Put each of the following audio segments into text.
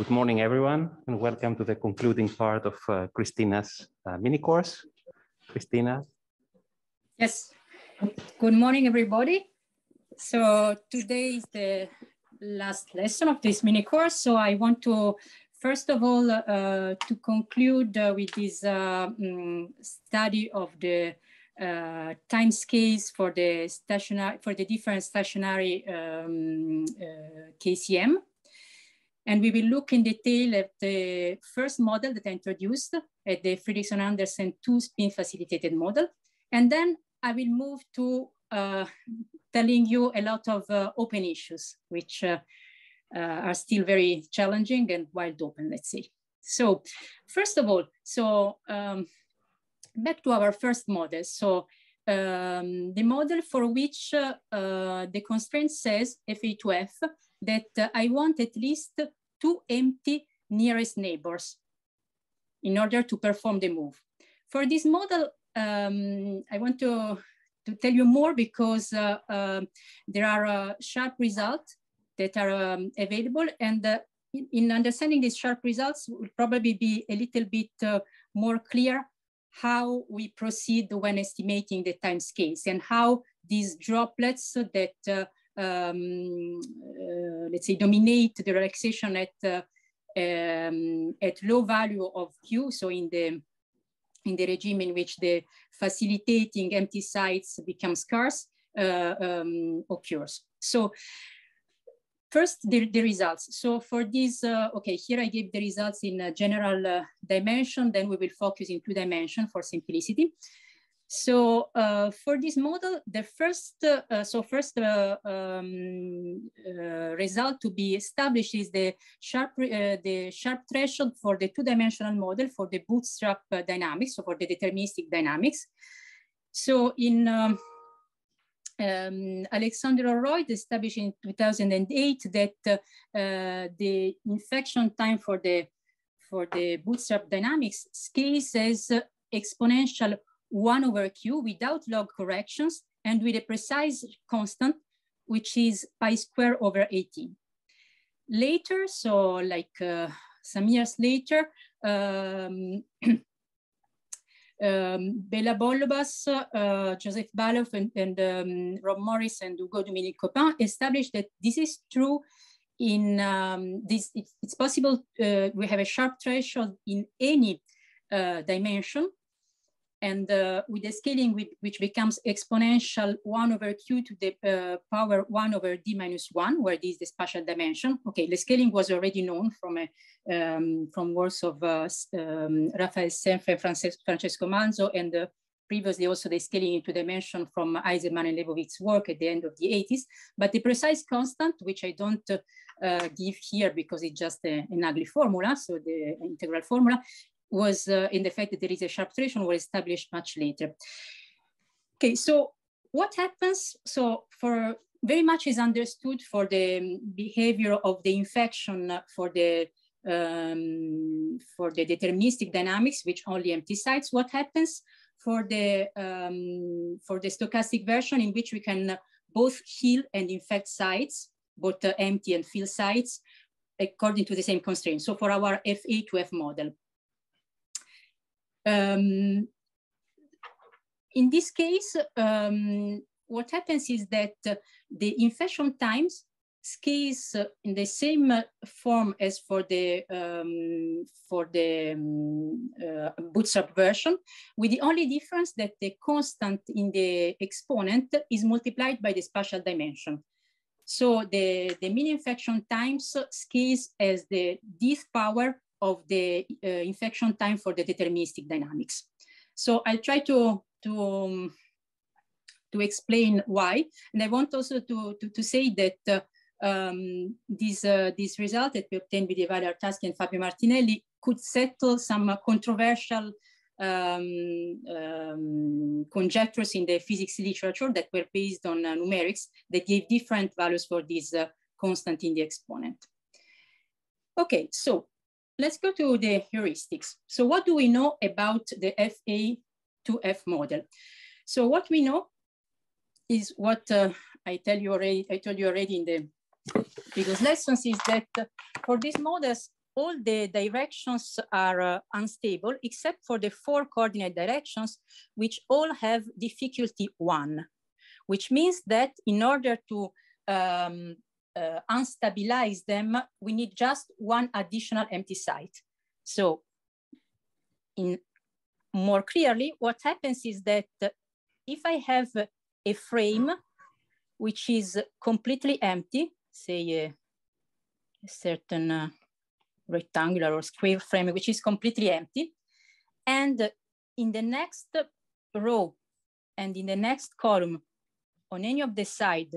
Good morning, everyone, and welcome to the concluding part of uh, Christina's uh, mini course. Christina. Yes. Good morning, everybody. So today is the last lesson of this mini course. So I want to, first of all, uh, to conclude uh, with this uh, mm, study of the uh, time scales for the stationary for the different stationary um, uh, KCM. And we will look in detail at the first model that I introduced at the Fredrickson Anderson two spin facilitated model. And then I will move to uh, telling you a lot of uh, open issues, which uh, uh, are still very challenging and wide open, let's say. So first of all, so um, back to our first model. So um, the model for which uh, uh, the constraint says FA2F that I want at least two empty nearest neighbors in order to perform the move. For this model, um, I want to, to tell you more because uh, uh, there are uh, sharp results that are um, available and uh, in, in, understanding these sharp results will probably be a little bit uh, more clear how we proceed when estimating the time scales and how these droplets that uh, um, uh, let's say, dominate the relaxation at uh, um, at low value of Q, so in the in the regime in which the facilitating empty sites become scarce uh, um, occurs. So first the, the results. So for this, uh, okay, here I give the results in a general uh, dimension, then we will focus in two dimension for simplicity. So uh, for this model, the first, uh, so first uh, um, uh, result to be established is the sharp, uh, the sharp threshold for the two-dimensional model for the bootstrap uh, dynamics, so for the deterministic dynamics. So in um, um, Alexander Roy established in 2008 that the infection time for the for the bootstrap dynamics scales as exponential 1 over q without log corrections and with a precise constant, which is pi square over 18. Later, so like uh, some years later, um, um, Bella Bollobas, uh, Joseph Baloff, and, and um, Rob Morris and Hugo Dominique Copin established that this is true in um, this, it's possible, uh, we have a sharp threshold in any uh, dimension and uh, with the scaling, with, which becomes exponential 1 over q to the uh, power 1 over d minus 1, where d is the spatial dimension. Okay, the scaling was already known from, a, uh, um, from works of uh, um, Rafael Senfe, Francesco Manzo, and uh, previously also the scaling into dimension from Eisenman and Leibovitz work at the end of the 80s. But the precise constant, which I don't uh, give here because it's just a, an ugly formula, so the integral formula, was uh, in the fact that there is a sharp threshold was established much later. Okay, so what happens? So for very much is understood for the um, behavior of the infection for the um, for the deterministic dynamics, which only empty sites. What happens for the um, for the stochastic version in which we can both heal and infect sites, both uh, empty and filled sites, according to the same constraints. So for our FA2F model. Um, in this case, um, what happens is that the infection times scales in the same form as for the um, for the um, uh, bootstrap version, with the only difference that the constant in the exponent is multiplied by the spatial dimension. So the, the mean infection times scales as the dth power of the uh, infection time for the deterministic dynamics. So I'll try to, to, um, to explain why. And I want also to, to, to say that uh, um, this, uh, this result that we obtained with Ivana Artaski and Fabio Martinelli could settle some controversial um, um, conjectures in the physics literature that were based on uh, numerics that gave different values for this uh, constant in the exponent. Okay, so Let's go to the heuristics. So what do we know about the FA 2 F model? So what we know is what uh, I tell you already, I told you already in the previous lessons is that for these models, all the directions are uh, unstable except for the four coordinate directions, which all have difficulty one, which means that in order to um, uh, unstabilize them, we need just one additional empty site. So in more clearly, what happens is that uh, if I have a frame which is completely empty, say a, uh, a certain uh, rectangular or square frame, which is completely empty, and uh, in the next row and in the next column on any of the side,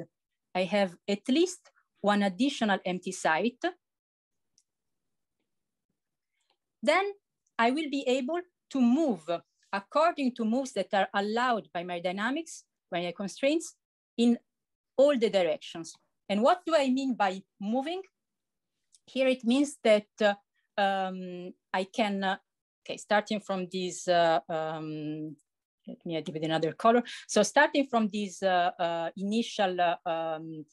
I have at least one additional empty site. Then I will be able to move according to moves that are allowed by my dynamics, by my constraints, in all the directions. And what do I mean by moving? Here it means that uh, um, I can, uh, okay, starting from these, uh, um, let me give it another color. So starting from these uh, uh, initial uh, um,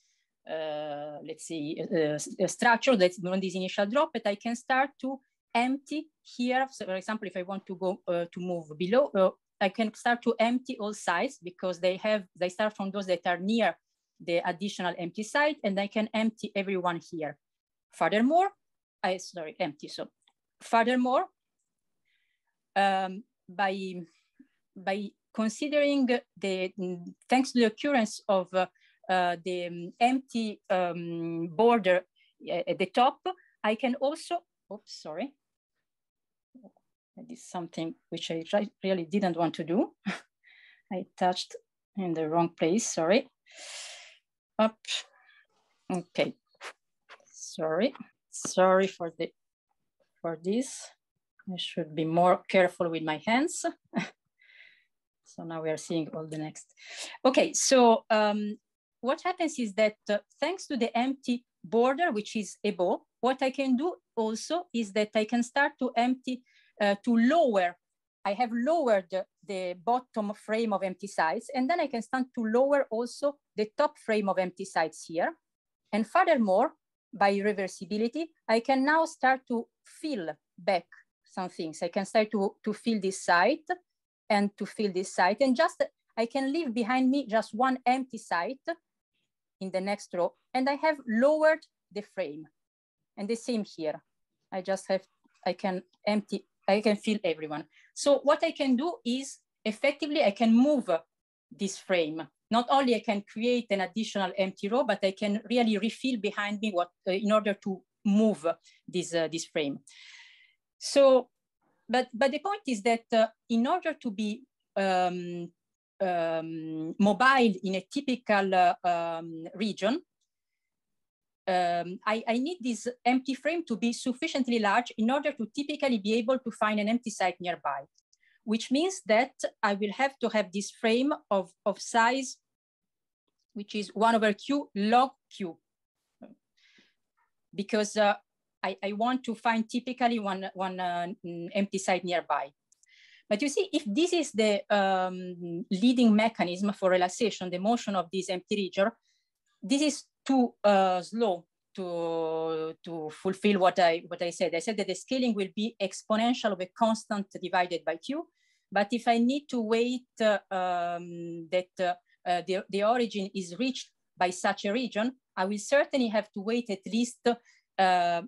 Eh, let's see, a, eh, eh, structure that's on this initial drop that I can start to empty here. So for example, if I want to go to move below, I can start to empty all sides because they have, they start from those that are near the additional empty site and I can empty everyone here. Furthermore, I, sorry, empty, so furthermore, um, by, by considering the, thanks to the occurrence of uh, uh, the um, empty um, border uh, at the top, I can also, oops, sorry. I did something which I really didn't want to do. I touched in the wrong place, sorry. Up, okay, sorry. Sorry for the for this. I should be more careful with my hands. so now we are seeing all the next. Okay, so um, what happens is that uh, thanks to the empty border, which is above, what I can do also is that I can start to empty, uh, to lower. I have lowered the, the bottom frame of empty sides, and then I can start to lower also the top frame of empty sides here. And furthermore, by reversibility, I can now start to fill back some things. I can start to, to fill this site and to fill this site. And just I can leave behind me just one empty site in the next row. And I have lowered the frame. And the same here. I just have, I can empty, I can fill everyone. So what I can do is effectively I can move this frame. Not only I can create an additional empty row, but I can really refill behind me what uh, in order to move this, uh, this frame. So, but, but the point is that uh, in order to be um, um, mobile in a typical uh, um, region, um, I, I, need this empty frame to be sufficiently large in order to typically be able to find an empty site nearby, which means that I will have to have this frame of, of size, which is one over Q log Q, because uh, I, I, want to find typically one, one uh, empty site nearby. But you see, if this is the um, leading mechanism for relaxation, the motion of this empty region, this is too uh, slow to, to fulfill what I, what I said. I said that the scaling will be exponential of a constant divided by Q. But if I need to wait uh, um, that uh, uh the, the origin is reached by such a region, I will certainly have to wait at least uh, a,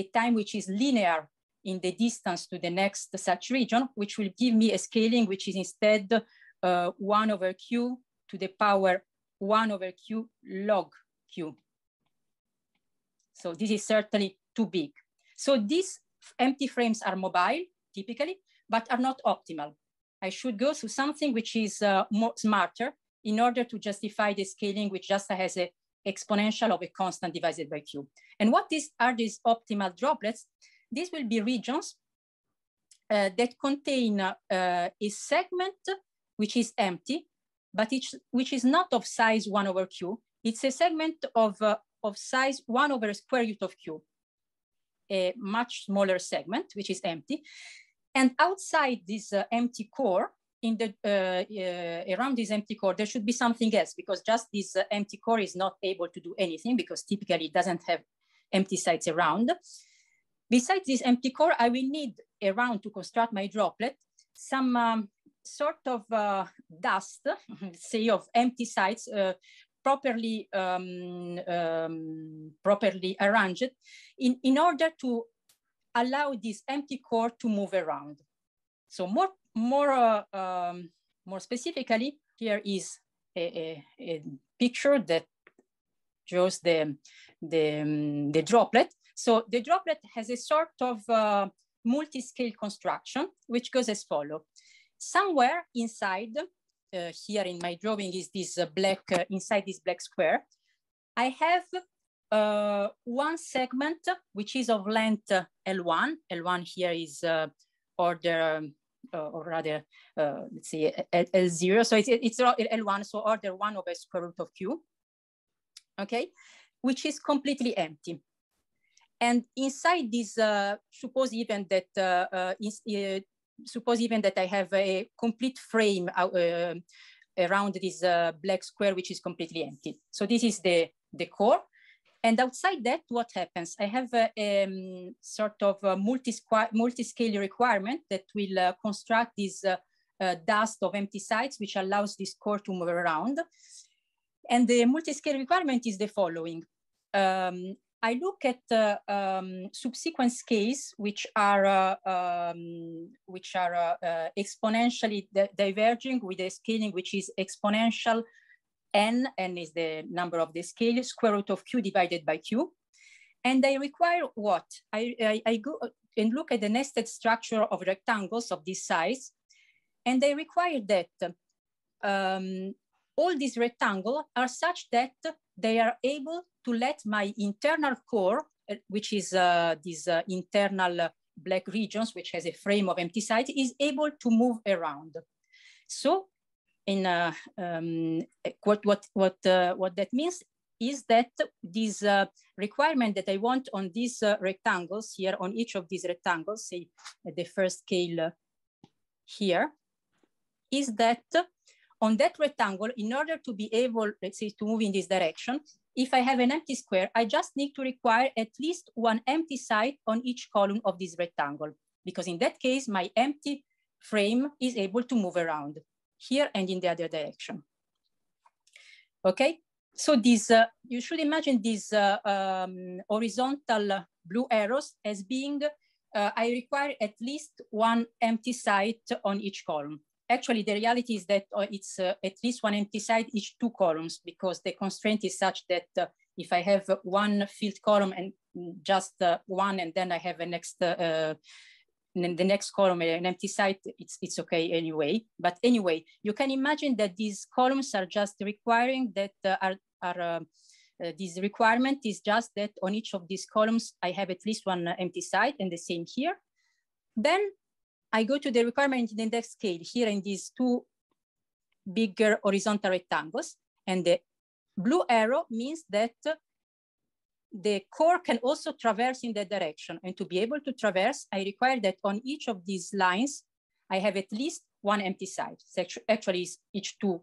a time which is linear in the distance to the next such region, which will give me a scaling which is instead uh, 1 over q to the power 1 over q log q. So this is certainly too big. So these empty frames are mobile, typically, but are not optimal. I should go to something which is uh, more smarter in order to justify the scaling which just has an exponential of a constant divided by q. And what is, are these optimal droplets? These will be regions uh, that contain uh, a segment which is empty, but it's, which is not of size one over Q. It's a segment of, uh, of size one over square root of Q, a much smaller segment, which is empty. And outside this uh, empty core, in the uh, uh, around this empty core, there should be something else because just this uh, empty core is not able to do anything because typically it doesn't have empty sites around. Besides this empty core, I will need around to construct my droplet, some um, sort of uh, dust, say of empty sites, uh, properly um, um, properly arranged in, in order to allow this empty core to move around. So more, more, uh, um, more specifically, here is a, a, a, picture that shows the, the, um, the droplet. So the droplet has a sort of uh, multi-scale construction, which goes as follows. Somewhere inside, uh, here in my drawing is this uh, black, uh, inside this black square, I have uh, one segment, which is of length L1. Uh, L1 here is order, or rather, let's say L0. So it's, it's L1, so order one over square root of Q, okay? Which is completely empty. And inside this, uh, suppose even that uh, uh, uh, suppose even that I have a complete frame uh, around this black square, which is completely empty. So this is the, the core. And outside that, what happens? I have a, um, sort of multi-scale requirement that will uh, construct this uh, uh, dust of empty sites, which allows this core to move around. And the multi-scale requirement is the following. Um, I look at the um, subsequence which are uh, um, which are uh, uh, exponentially di diverging with a scaling which is exponential n, n is the number of the scale, square root of q divided by q. And I require what? I, I, I go and look at the nested structure of rectangles of this size, and I require that um, all these rectangles are such that they are able to let my internal core, eh, which is uh, these uh, internal black regions, which has a frame of empty site, is able to move around. So in uh, um, what, what, what, uh, what that means is that this uh, requirement that I want on these uh, rectangles here, on each of these rectangles, say the first scale here, is that on that rectangle, in order to be able, let's say, to move in this direction, if I have an empty square, I just need to require at least one empty side on each column of this rectangle, because in that case, my empty frame is able to move around here and in the other direction. Okay, so this, uh, you should imagine these uh, um, horizontal blue arrows as being, uh, I require at least one empty site on each column actually the reality is that uh, it's uh, at least one empty side each two columns because the constraint is such that uh, if I have one field column and just one, and then I have a next, uh, the next column, an empty site, it's, it's okay anyway. But anyway, you can imagine that these columns are just requiring that uh, are, are uh, uh, this requirement is just that on each of these columns, I have at least one empty site and the same here. Then I go to the requirement index scale here in these two bigger horizontal rectangles. And the blue arrow means that the core can also traverse in that direction. And to be able to traverse, I require that on each of these lines, I have at least one empty side. So actually, each two,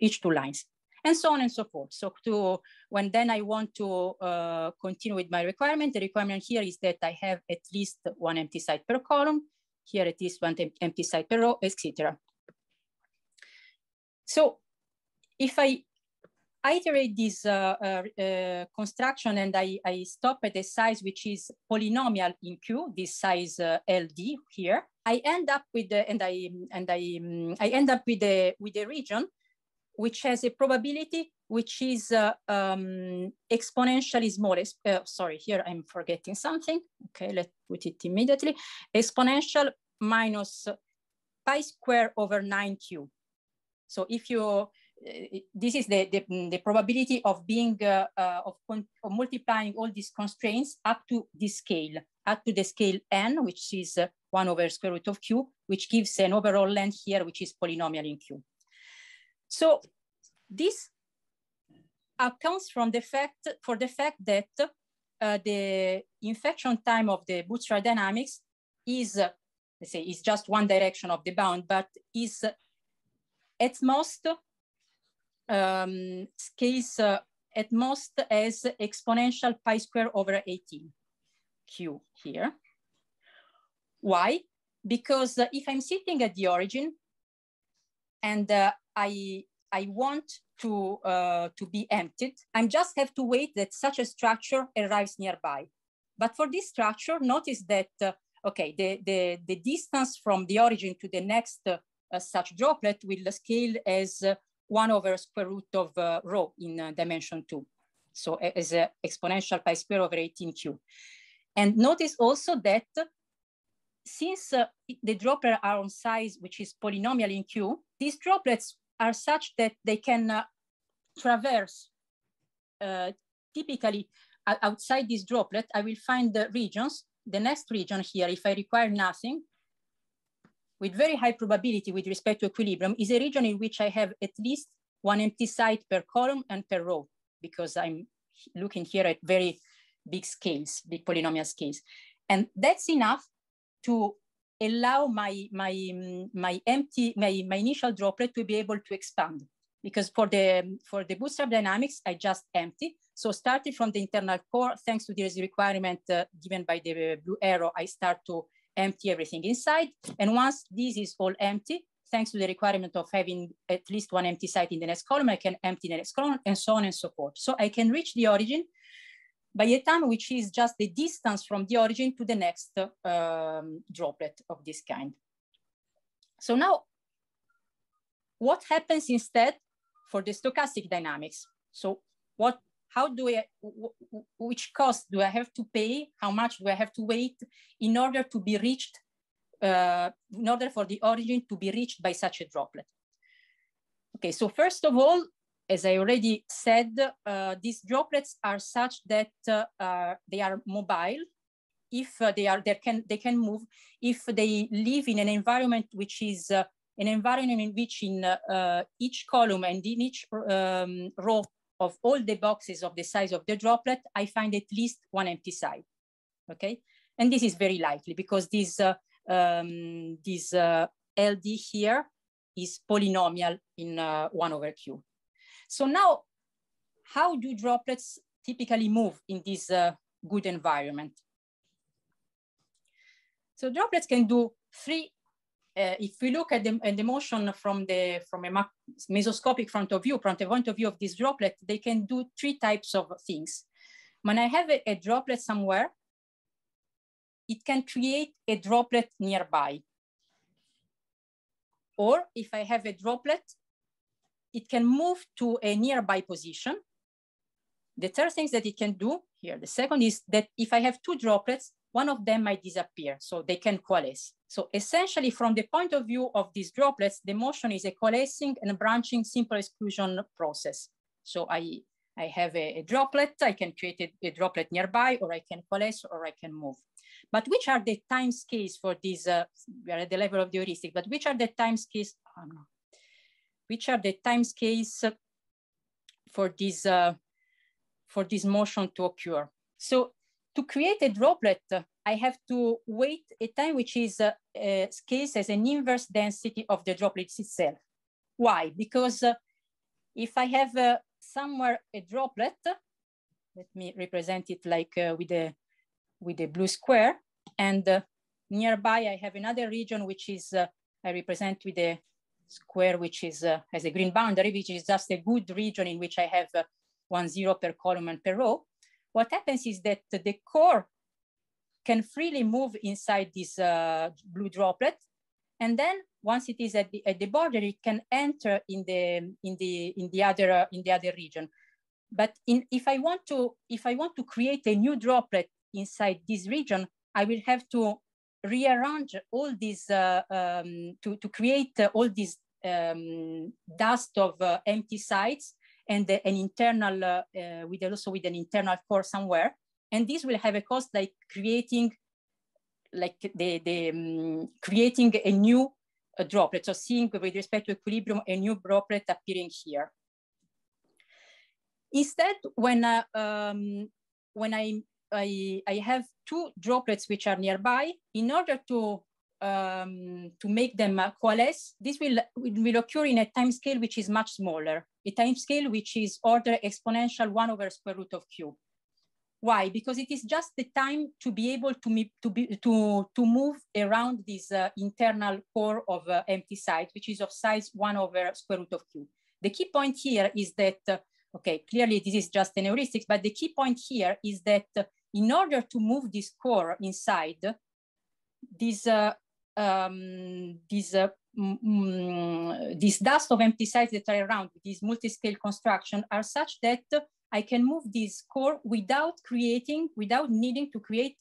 each two lines, and so on and so forth. So to, when then I want to uh, continue with my requirement, the requirement here is that I have at least one empty side per column here at this one empty site per row, etc. So if I iterate this uh, uh, uh, construction and I, I, stop at a size which is polynomial in Q, this size uh, LD here, I end up with the, and I and I um, I end up with the with a region which has a probability which is uh, um, exponentially smaller. Uh, sorry, here I'm forgetting something. Okay, let's put it immediately. Exponential minus pi square over 9q. So if you, uh, this is the, the, the, probability of being, uh, uh, of, of, multiplying all these constraints up to this scale, up to the scale n, which is uh, 1 over square root of q, which gives an overall length here, which is polynomial in q. So this comes from the fact for the fact that uh, the infection time of the bootstrap dynamics is, uh, let's say, is just one direction of the bound, but is at most um, scales uh, at most as exponential pi square over 18 q here. Why? Because uh, if I'm sitting at the origin and uh, I, I want to, uh, to be emptied. I just have to wait that such a structure arrives nearby. But for this structure, notice that, uh, okay, the, the, the distance from the origin to the next uh, uh such droplet will scale as uh, one over square root of uh, rho in dimension two. So as a exponential pi square over 18q. And notice also that since the droplets are on size, which is polynomial in Q, these droplets are such that they can uh, traverse uh, typically outside this droplet, I will find the regions, the next region here, if I require nothing, with very high probability with respect to equilibrium, is a region in which I have at least one empty site per column and per row, because I'm looking here at very big scales, big polynomial scales. And that's enough to allow my, my, mm, my empty, my, my initial droplet to be able to expand. Because for the, for the bootstrap dynamics, I just empty. So starting from the internal core, thanks to this requirement uh, given by the blue arrow, I start to empty everything inside. And once this is all empty, thanks to the requirement of having at least one empty site in the next column, I can empty the next column and so on and so forth. So I can reach the origin by a time which is just the distance from the origin to the next um, droplet of this kind. So now, what happens instead for the stochastic dynamics? So what, how do I, which cost do I have to pay? How much do I have to wait in order to be reached, uh, in order for the origin to be reached by such a droplet? Okay, so first of all, as I already said, uh, these droplets are such that uh, uh, they are mobile. If they are, they can they can move. If they live in an environment which is an environment in which in uh, each column and in each um, row of all the boxes of the size of the droplet, I find at least one empty side, okay? And this is very likely because this, uh, um, this uh, LD here is polynomial in 1 over Q. So now, how do droplets typically move in this uh, good environment? So droplets can do three, uh, if we look at the, at the, motion from, the, from a mesoscopic front of view, from the point of view of this droplet, they can do three types of things. When I have a, a droplet somewhere, it can create a droplet nearby. Or if I have a droplet it can move to a nearby position. The third thing that it can do here, the second is that if I have two droplets, one of them might disappear, so they can coalesce. So essentially from the point of view of these droplets, the motion is a coalescing and branching simple exclusion process. So I, I have a, a droplet, I can create a, a, droplet nearby or I can coalesce or I can move. But which are the time scales for these, uh, we are at the level of the heuristic, but which are the time scales, oh, no which are the timescales for this, uh, for this motion to occur. So to create a droplet, I have to wait a time which is uh, uh, scales as an inverse density of the droplets itself. Why? Because uh, if I have uh, somewhere a droplet, let me represent it like uh, with a with a blue square, and uh, nearby I have another region which is I represent with a square, which is uh, a green boundary, which is just a good region in which I have uh, one zero per column and per row. What happens is that the core can freely move inside this uh, blue droplet. And then once it is at the, at the border, it can enter in the, in the, in the, other, uh, in the other region. But in, if, I want to, if I want to create a new droplet inside this region, I will have to rearrange all these, uh, um, to, to create uh, all these um, dust of uh, empty sites and an internal, uh, uh, with also with an internal core somewhere. And this will have a cost like creating, like the, the um, creating a new uh, droplet. So seeing with respect to equilibrium, a new droplet appearing here. Instead, when, um, when I I, I have two droplets which are nearby. In order to um, to make them coalesce, this will, will occur in a time scale which is much smaller, a time scale which is order exponential 1 over square root of q. Why? Because it is just the time to be able to, to, be, to, to move around this uh, internal core of uh, empty site, which is of size 1 over square root of q. The key point here is that, uh, okay, clearly this is just an heuristic, but the key point here is that uh, in order to move this core inside, this, uh, um, this, uh, this dust of empty sites that are around this multi-scale construction are such that I can move this core without creating, without needing to create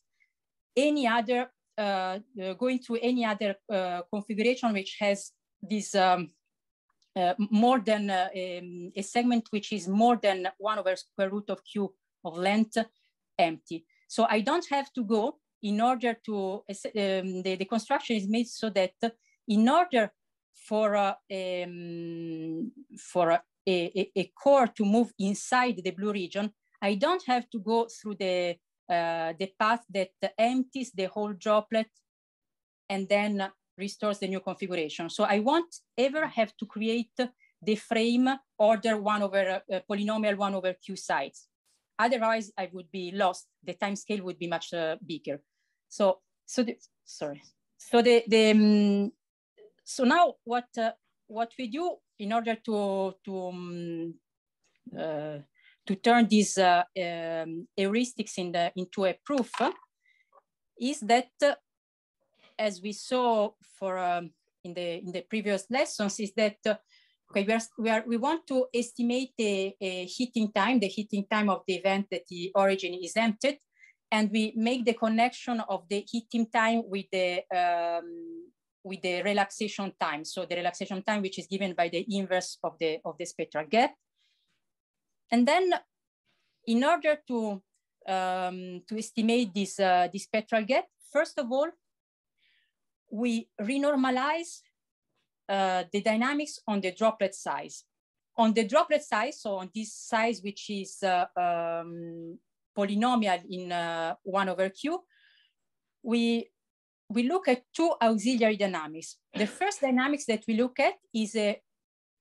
any other, uh, uh going to any other uh, configuration which has this um, uh, more than uh, um, a segment which is more than one over square root of q of length empty. So I don't have to go in order to, um, the, the construction is made so that in order for, uh, um, for a, a, a, core to move inside the blue region, I don't have to go through the, uh, the path that empties the whole droplet and then restores the new configuration. So I won't ever have to create the frame order one over uh, polynomial one over q sides. Otherwise, I would be lost. The time scale would be much uh, bigger. So, so the, sorry. So the the um, so now what uh, what we do in order to to um, uh, to turn these uh, um, heuristics in the, into a proof uh, is that, uh, as we saw for um, in the in the previous lessons, is that Okay, we, are, we, are, we want to estimate the uh, heating time, the heating time of the event that the origin is emptied, and we make the connection of the heating time with the, um, with the relaxation time. So the relaxation time, which is given by the inverse of the, of the spectral gap. And then in order to, um, to estimate this, uh, this spectral gap, first of all, we renormalize uh, the dynamics on the droplet size. On the droplet size, so on this size, which is uh, um, polynomial in uh, 1 over q, we, we look at two auxiliary dynamics. The first dynamics that we look at is a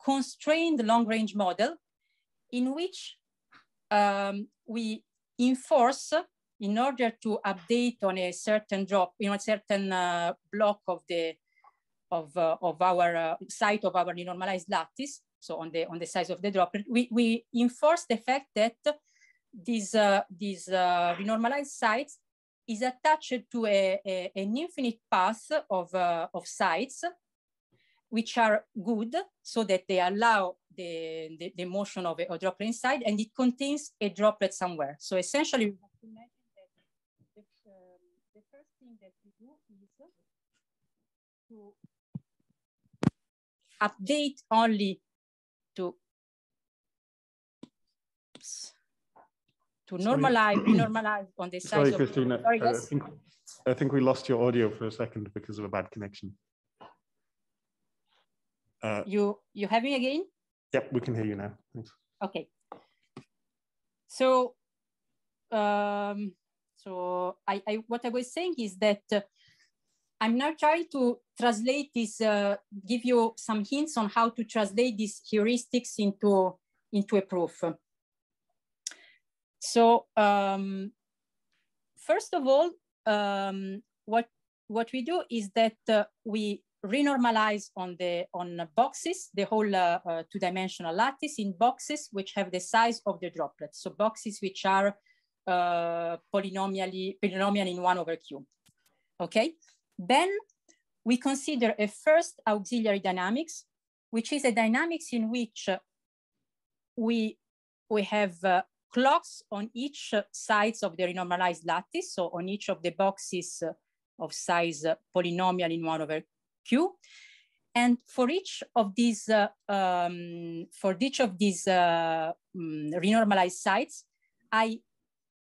constrained long-range model in which um, we enforce in order to update on a certain drop, you know, a certain uh, block of the of, uh, of our uh, site of our normalized lattice, so on the, on the size of the droplet, we, we enforce the fact that these, uh, these uh, renormalized sites is attached to a, a, an infinite path of, uh, of sites which are good so that they allow the, the, the motion of a, a, droplet inside and it contains a droplet somewhere. So essentially, we have to imagine that the, um, the first thing that we do is to update only to to normalize normalize on the size Sorry, of Christina. Sorry, uh, I, think, I think we lost your audio for a second because of a bad connection. Uh, you you have me again? Yep, we can hear you now. Thanks. Okay. So um, so I, I what I was saying is that uh, I'm now trying to translate this, uh, give you some hints on how to translate these heuristics into, into a proof. So um, first of all, um, what, what we do is that uh, we renormalize on the on boxes, the whole uh, uh, two-dimensional lattice in boxes which have the size of the droplets. So boxes which are uh, polynomially polynomial in one over Q. Okay, then we consider a first auxiliary dynamics, which is a dynamics in which uh, we, we have uh, clocks on each uh, sides of the renormalized lattice, so on each of the boxes uh, of size polynomial in one over Q. And for each of these, uh, um, for each of these uh, um, renormalized sites, I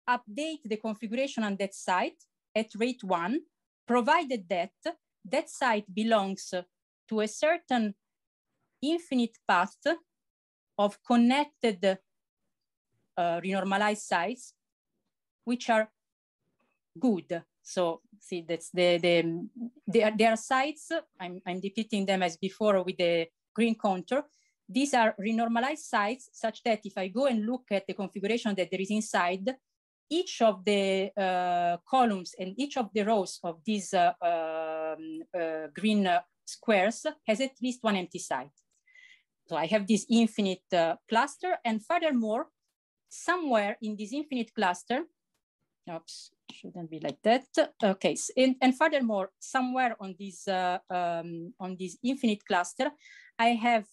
update the configuration on that site at rate one provided that that site belongs to a certain infinite path of connected uh, renormalized sites, which are good. So see, that's the, the there, there are sites, I'm, I'm depicting them as before with the green contour. These are renormalized sites such that if I go and look at the configuration that there is inside, each of the uh, columns and each of the rows of these uh, um, uh, green uh, squares has at least one empty side. So I have this infinite uh, cluster and furthermore, somewhere in this infinite cluster, oops, shouldn't be like that. Okay, and, and furthermore, somewhere on this, um, on this infinite cluster, I have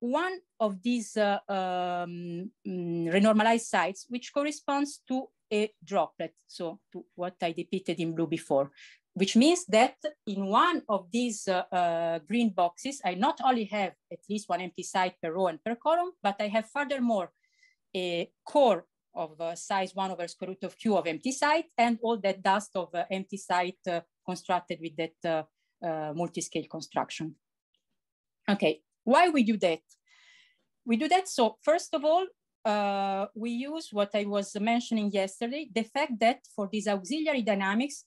one of these uh, um, mm, renormalized sites, which corresponds to a droplet, so to what I depicted in blue before, which means that in one of these uh, uh, green boxes, I not only have at least one empty site per row and per column, but I have furthermore a core of uh, size one over square root of Q of empty site and all that dust of uh, empty site uh, constructed with that uh, multi-scale construction. Okay, why we do that? We do that, so first of all, uh, we use what I was mentioning yesterday, the fact that for these auxiliary dynamics,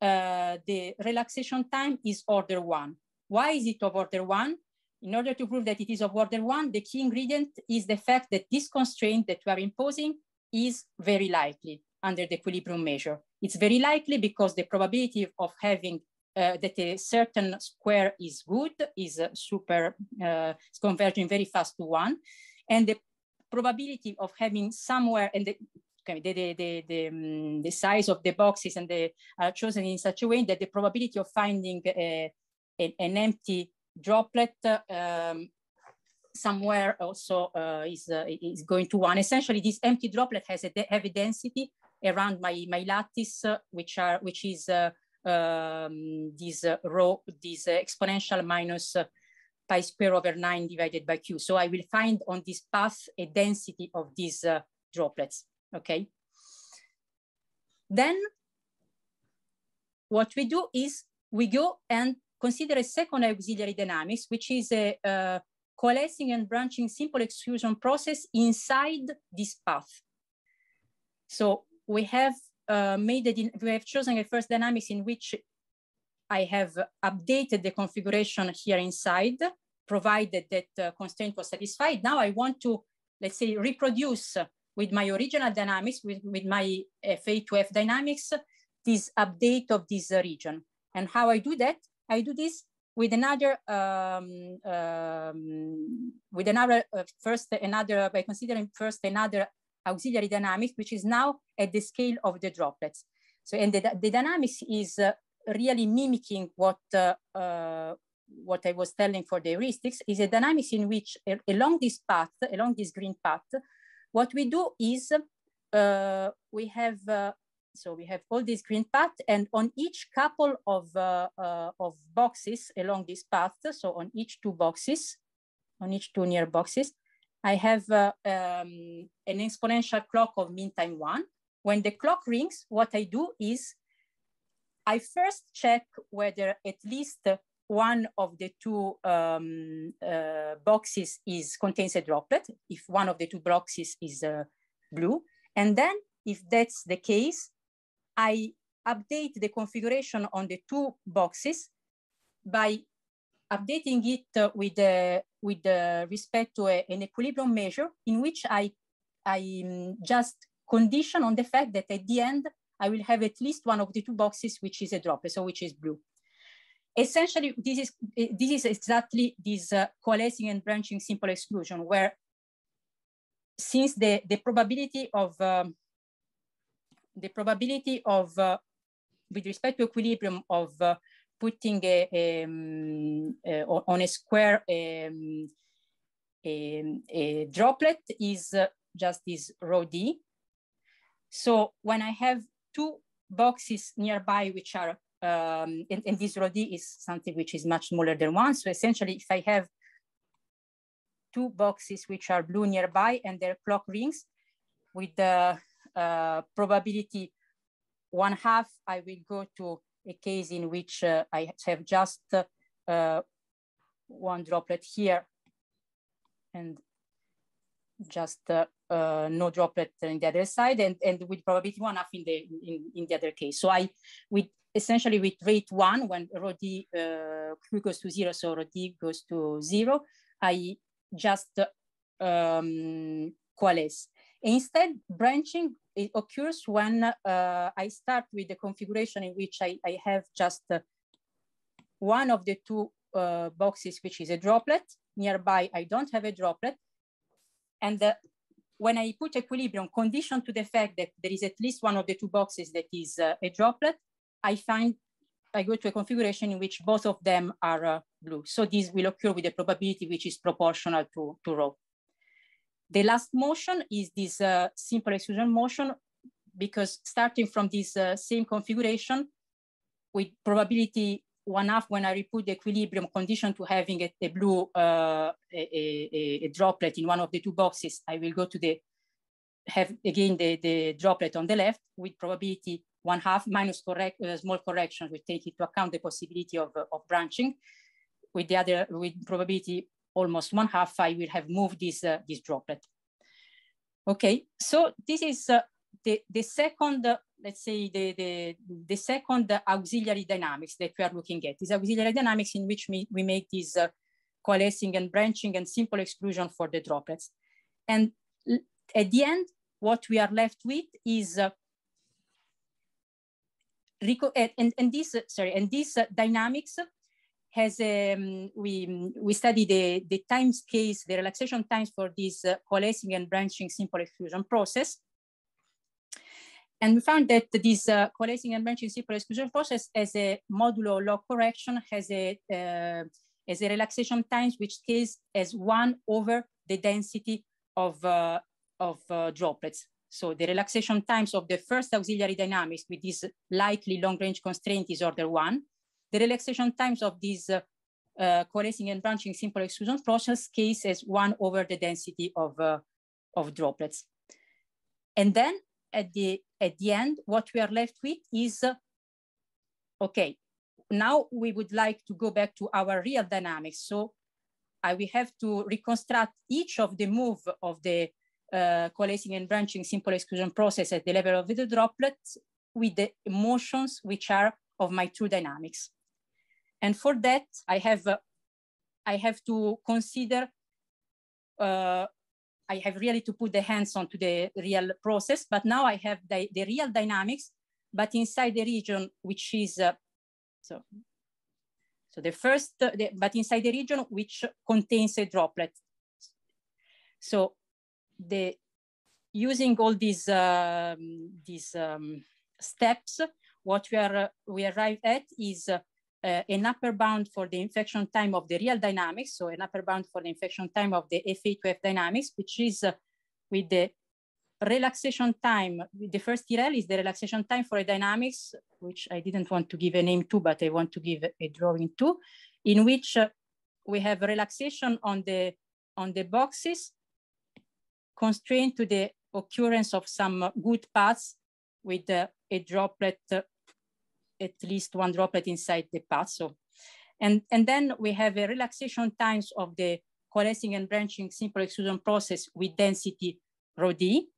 uh, the relaxation time is order one. Why is it of order one? In order to prove that it is of order one, the key ingredient is the fact that this constraint that we are imposing is very likely under the equilibrium measure. It's very likely because the probability of having uh, that a certain square is good, is super, uh, it's converging very fast to one. And the probability of having somewhere, and the, okay, the, the, the, the, um, the, size of the boxes and they are chosen in such a way that the probability of finding a, a, an empty droplet um, somewhere also uh, is, uh, is going to one. Essentially, this empty droplet has a heavy density around my, my lattice, uh, which, are, which is uh, um, this uh, row, this uh, exponential minus uh, pi square over nine divided by Q. So I will find on this path a density of these uh, droplets, okay? Then what we do is we go and consider a second auxiliary dynamics, which is a, coalescing and branching simple exclusion process inside this path. So we have uh, made we have chosen a first dynamics in which I have updated the configuration here inside, provided that uh, constraint was satisfied. Now I want to, let's say, reproduce with my original dynamics, with, with my FA2F dynamics, this update of this region. And how I do that? I do this with another, um, um, with another uh, first, another, by considering first another auxiliary dynamic, which is now at the scale of the droplets. So, and the, the dynamics is uh, really mimicking what, uh, uh, what I was telling for the heuristics, is a dynamics in which along this path, along this green path, what we do is uh, we have, uh, so we have all this green path and on each couple of, uh, of boxes along this path, so on each two boxes, on each two near boxes, I have uh, um, an exponential clock of mean time one. When the clock rings, what I do is I first check whether at least one of the two um, uh, boxes is contains a droplet, if one of the two boxes is uh, blue. And then if that's the case, I update the configuration on the two boxes by updating it with, with respect to a, an equilibrium measure in which I, I um, just condition on the fact that at the end, I will have at least one of the two boxes, which is a drop so which is blue. Essentially, this is, this is exactly this uh, coalescing and branching simple exclusion, where since the, the probability of um, the probability of uh, with respect to equilibrium of uh, putting um, a, on a square a, um, um, a, droplet is uh, just this rho d. So when I have two boxes nearby, which are, um, and, and, this rho d is something which is much smaller than one. So essentially, if I have two boxes which are blue nearby and they're clock rings with the uh, probability one half, I will go to a case in which uh, I have just uh, one droplet here and just uh, no droplet in the other side and, and with probability one half in the, in, in the other case. So I, with essentially with rate one, when rho d uh, goes to zero, so rho d goes to zero, I just um, coalesce. Instead, branching it occurs when uh, I start with the configuration in which I, I have just uh, one of the two uh, boxes, which is a droplet. Nearby, I don't have a droplet. And uh, when I put equilibrium condition to the fact that there is at least one of the two boxes that is uh, a droplet, I find I go to a configuration in which both of them are uh, blue. So this will occur with a probability which is proportional to, to rho. The last motion is this uh, simple exclusion motion because starting from this uh, same configuration with probability one half when I put the equilibrium condition to having a, a blue uh, a, a, a, droplet in one of the two boxes, I will go to the have again the, the droplet on the left with probability one half minus correct uh, small corrections. We take into account the possibility of, of branching with the other with probability almost one half, I will have moved this, uh, this droplet. Okay, so this is uh, the, the second, uh, let's say the, the, the second auxiliary dynamics that we are looking at, is auxiliary dynamics in which we, we make these uh, coalescing and branching and simple exclusion for the droplets. And at the end, what we are left with is uh, and, and, this, uh, sorry, and these dynamics has um, we we study the the time scales, the relaxation times for this uh, coalescing and branching simple exclusion process. And we found that this uh, coalescing and branching simple exclusion process as a modulo log correction has a uh, as a relaxation times which scales as one over the density of uh, of uh, droplets. So the relaxation times of the first auxiliary dynamics with this likely long range constraint is order one the relaxation times of these uh, uh, coalescing and branching simple exclusion process case as one over the density of, uh, of droplets. And then at the, at the end, what we are left with is, uh, okay, now we would like to go back to our real dynamics. So I have to reconstruct each of the move of the uh, coalescing and branching simple exclusion process at the level of the droplets with the motions which are of my two dynamics. And for that, I have, uh, I have to consider, uh, I have really to put the hands on to the real process, but now I have the, the real dynamics, but inside the region, which is, uh, so, so the first, uh, the, but inside the region, which contains a droplet. So the, using all these, um, these um, steps, what we are, uh, we arrive at is uh, uh, an upper bound for the infection time of the real dynamics, so an upper bound for the infection time of the FA to F dynamics, which is uh, with the relaxation time. The first TRL is the relaxation time for a dynamics, which I didn't want to give a name to, but I want to give a drawing to, in which uh, we have relaxation on the, on the boxes constrained to the occurrence of some good paths with uh, a droplet uh, at least one droplet inside the so, And, and then we have a relaxation times of the coalescing and branching simple exclusion process with density rho d.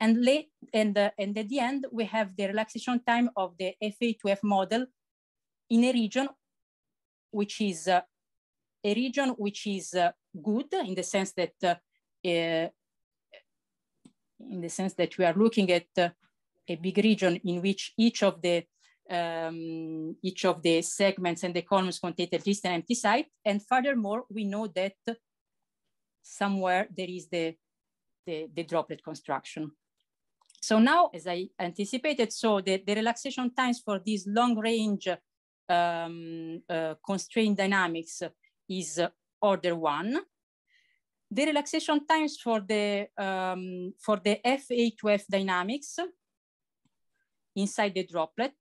And, late, and, uh, and at the end, we have the relaxation time of the fa to f model in a region which is uh, a region which is uh, good in the sense that uh, uh, in the sense that we are looking at uh, a big region in which each of the um, each of the segments and the columns contain at least an empty site. And furthermore, we know that somewhere there is the, the, the droplet construction. So now, as I anticipated, so the, the relaxation times for these long range um, uh, constraint dynamics is uh, order one. The relaxation times for the, um, for the FA to F dynamics inside the droplet,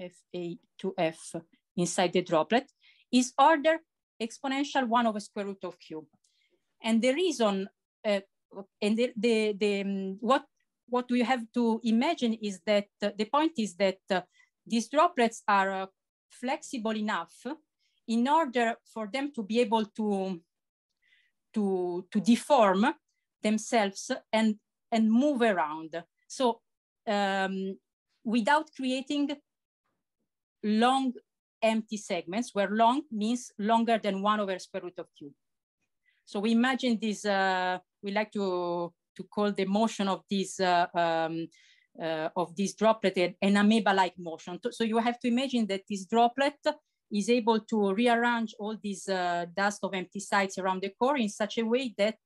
FA2F inside the droplet, is order exponential one over square root of q, And the reason, uh, and the, the, the um, what, what we have to imagine is that, uh, the point is that uh, these droplets are uh, flexible enough in order for them to be able to, to, to deform themselves and, and move around. So um, without creating long empty segments where long means longer than one over square root of q. So we imagine this, uh, we like to, to call the motion of this, uh, um, uh, of this droplet an, an amoeba-like motion. So you have to imagine that this droplet is able to rearrange all these uh, dust of empty sites around the core in such a way that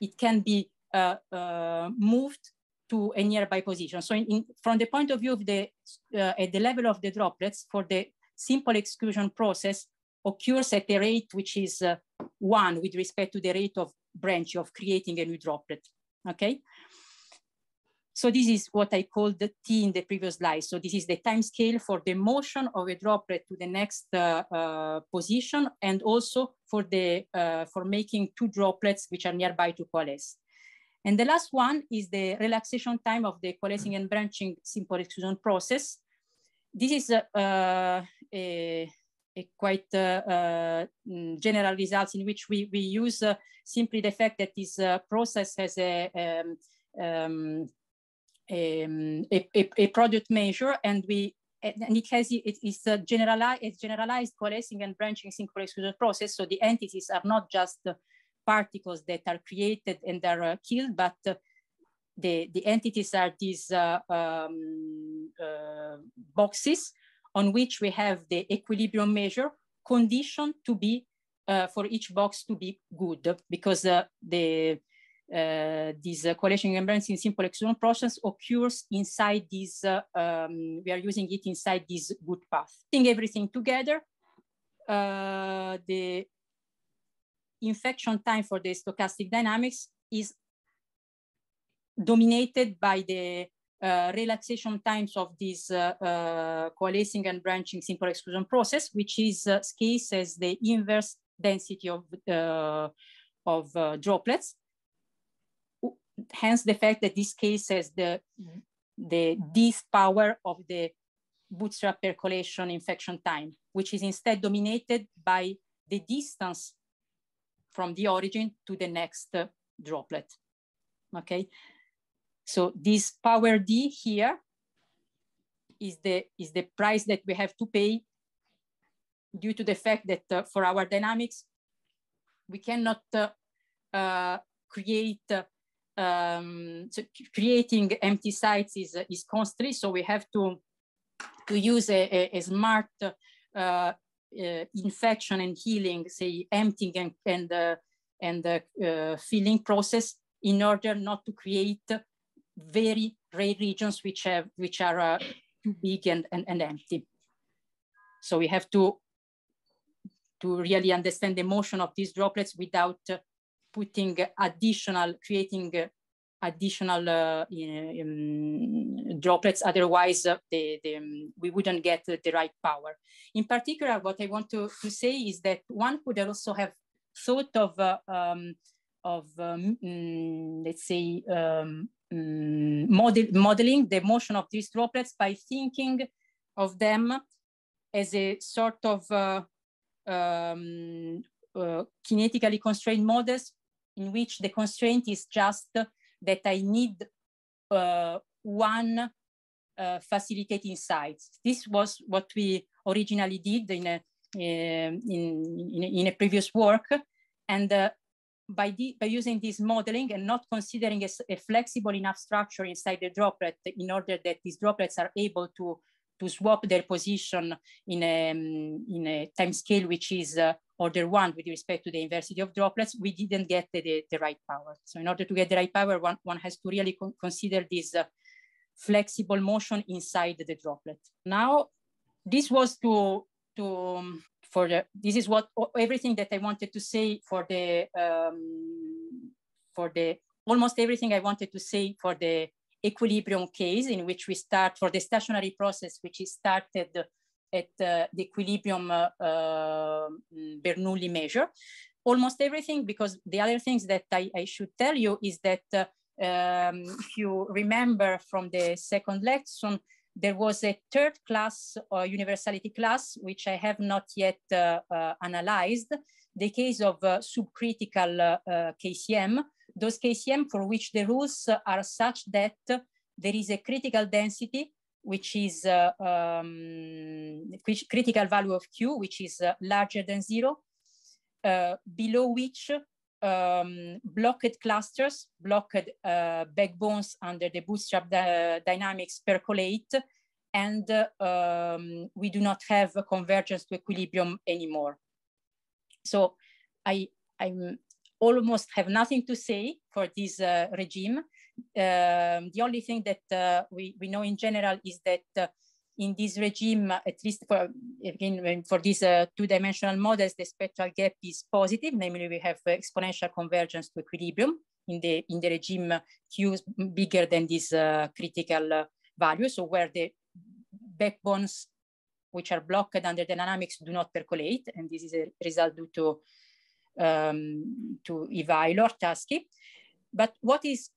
it can be uh, uh, moved to a nearby position. So in, in, from the point of view of the, uh, at the level of the droplets for the simple exclusion process occurs at a rate which is uh, one with respect to the rate of branch of creating a new droplet, okay? So this is what I called the T in the previous slide. So this is the time scale for the motion of a droplet to the next uh, uh, position and also for, the, uh, for making two droplets which are nearby to coalesce. And the last one is the relaxation time of the coalescing and branching simple exclusion process. This is uh, uh, a, a, quite uh, uh mm, general results in which we, we use uh, simply the fact that this process has a, um, um, um, a, a, a, product measure and we and it has it is a generalized, generalized coalescing and branching simple exclusion process. So the entities are not just particles that are created and are uh, killed, but uh, the, the entities are these uh, um, boxes on which we have the equilibrium measure conditioned to be uh, for each box to be good because uh, the uh, this collation membranes in simple external process occurs inside this, um, we are using it inside this good path. Putting everything together, the infection time for the stochastic dynamics is dominated by the uh, relaxation times of this uh, uh, coalescing and branching simple exclusion process, which is uh, as the inverse density of, uh, of uh, droplets. Hence the fact that this case has the, the this power of the bootstrap percolation infection time, which is instead dominated by the distance from the origin to the next uh, droplet, okay? So this power D here is the, is the price that we have to pay due to the fact that uh, for our dynamics, we cannot uh, uh, create uh, um, so creating empty sites is, is constrained, so we have to, to use a, a, a smart uh, uh, infection and healing, say emptying and and, uh, and uh, filling process in order not to create very rare regions which have which are too big and, and, and empty. So we have to to really understand the motion of these droplets without putting additional, creating additional uh, in, in um, droplets. Otherwise, uh, um, we wouldn't get the right power. In particular, what I want to, to say is that one could also have thought of, uh, um, of um, mm, let's say, um, mm, model, modeling the motion of these droplets by thinking of them as a sort of uh, um, uh, kinetically constrained models in which the constraint is just that I need uh, one uh, facilitating site. This was what we originally did in a, um, in, in, in a previous work. And uh, by, the, by, using this modeling and not considering a, a, flexible enough structure inside the droplet in order that these droplets are able to, to swap their position in a, um, in a time scale which is uh, Order one with respect to the inversity of droplets, we didn't get the, the, the right power. So in order to get the right power, one, one has to really con consider this uh, flexible motion inside the droplet. Now, this was to, to um, for the, this is what everything that I wanted to say for the, um, for the, almost everything I wanted to say for the equilibrium case in which we start for the stationary process, which is started at uh, the equilibrium uh, um, Bernoulli measure. Almost everything, because the other things that I, I should tell you is that uh, um, if you remember from the second lesson, there was a third class or uh, universality class, which I have not yet uh, uh, analyzed, the case of subcritical KCM, those KCM for which the rules are such that there is a critical density which is uh, um, critical value of Q, which is uh, larger than zero, uh, below which um, blocked clusters, blocked uh, backbones under the bootstrap dynamics percolate, and uh, um, we do not have convergence to equilibrium anymore. So I I'm almost have nothing to say for this uh, regime um, the only thing that uh, we, we know in general is that uh, in this regime, at least for, again, for these uh, two-dimensional models, the spectral gap is positive, namely we have exponential convergence to equilibrium in the, in the regime Q bigger than this critical value, so where the backbones which are blocked under the dynamics do not percolate, and this is a result due to um, to Ivailo or But what is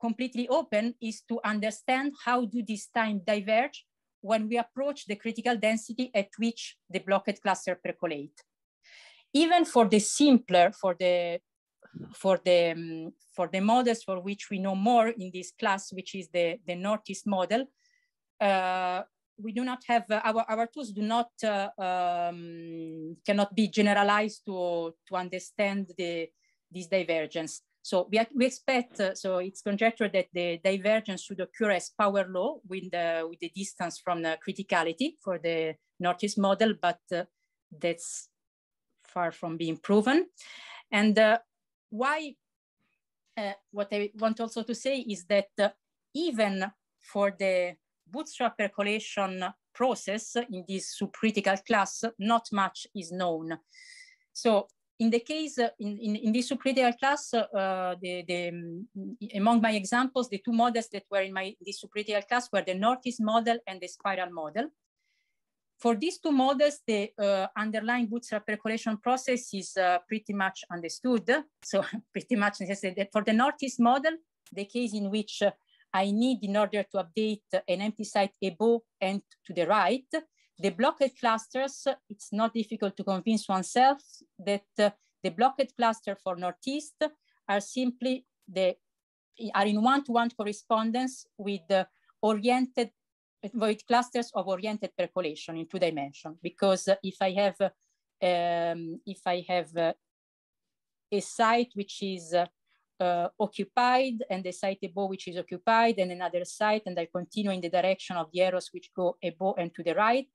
completely open is to understand how do these time diverge when we approach the critical density at which the blocked cluster percolate. Even for the simpler, for the for the um, for the models for which we know more in this class, which is the the northeast model, uh, we do not have uh, our our tools do not uh, um, cannot be generalized to to understand the this divergence. So we, we expect, uh, so it's conjectured that the divergence should occur as power law with the, uh, with the distance from the uh, criticality for the Northeast model, but uh, that's far from being proven. And uh, why, uh, what I want also to say is that even for the bootstrap percolation process in this subcritical class, not much is known. So in the case uh, in, in, in this supercritical class, uh, the, the, um, among my examples, the two models that were in my this supercritical class were the Northeast model and the spiral model. For these two models, the uh, underlying bootstrap percolation process is uh, pretty much understood. So pretty much necessary that for the Northeast model, the case in which uh, I need in order to update an empty site above and to the right, the blocked clusters, it's not difficult to convince oneself that uh, the blocked cluster for Northeast are simply the, are in one-to-one -one correspondence with the uh, oriented, with clusters of oriented percolation in two dimension. Because uh, if I have, um, if I have uh, a site which is uh, occupied and the site above which is occupied and another site and I continue in the direction of the arrows which go above and to the right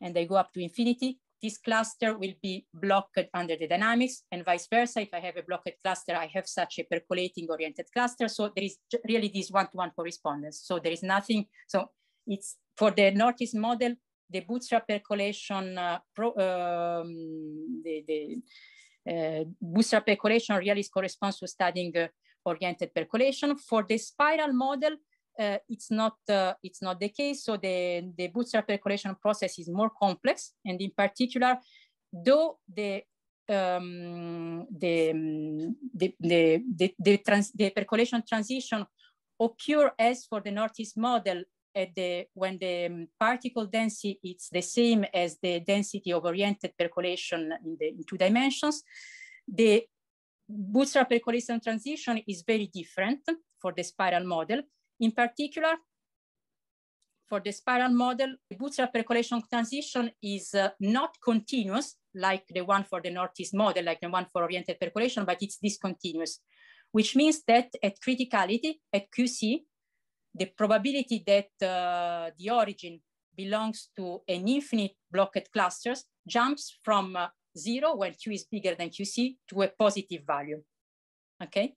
and they go up to infinity. This cluster will be blocked under the dynamics and vice versa. If I have a blocked cluster, I have such a percolating oriented cluster. So there is really this one-to-one -one correspondence. So there is nothing. So it's for the Northeast model, the bootstrap percolation, uh, pro, um, the, Eh, bootstrap percolation really corresponds to studying uh, oriented percolation. For the spiral model, uh, it's not uh, it's not the case. So the the bootstrap percolation process is more complex, and in particular, though the um, the, the, the, the, trans, the percolation transition occur as for the Northeast model at the, when the um, particle density is the same as the density of oriented percolation in, the, in two dimensions, the bootstrap percolation transition is very different for the spiral model. In particular, for the spiral model, the bootstrap percolation transition is uh, not continuous like the one for the Northeast model, like the one for oriented percolation, but it's discontinuous, which means that at criticality, at QC, the probability that uh, the origin belongs to an infinite blocked clusters jumps from uh, zero when Q is bigger than QC to a positive value, okay?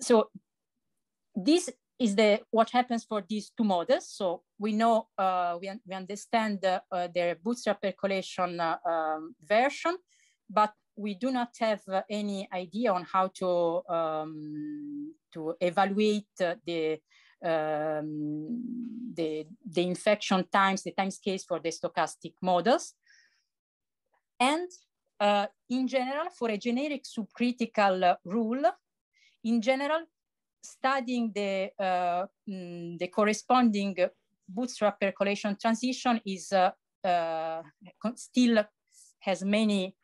So this is the what happens for these two models. So we know, uh, we, we understand the, uh, uh, their bootstrap percolation uh, um, version, but we do not have uh, any idea on how to, um, to evaluate uh, the, um, the, the infection times, the time scales for the stochastic models. And uh, in general, for a generic subcritical uh, rule, in general, studying the, uh, mm, the corresponding bootstrap percolation transition is uh, still has many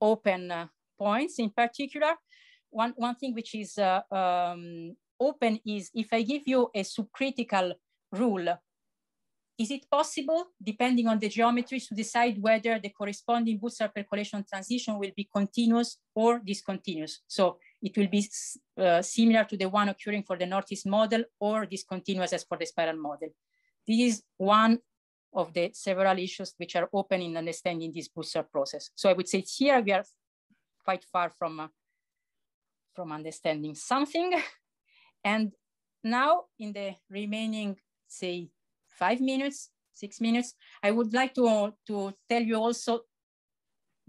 open uh, points. In particular, one, one thing which is uh, um, open is if I give you a subcritical rule, is it possible, depending on the geometries, to decide whether the corresponding bootstrap percolation transition will be continuous or discontinuous? So it will be uh, similar to the one occurring for the Northeast model or discontinuous as for the spiral model. This is one of the several issues which are open in understanding this booster process. So I would say here we are quite far from, uh, from understanding something. and now in the remaining, say, five minutes, six minutes, I would like to, to tell you also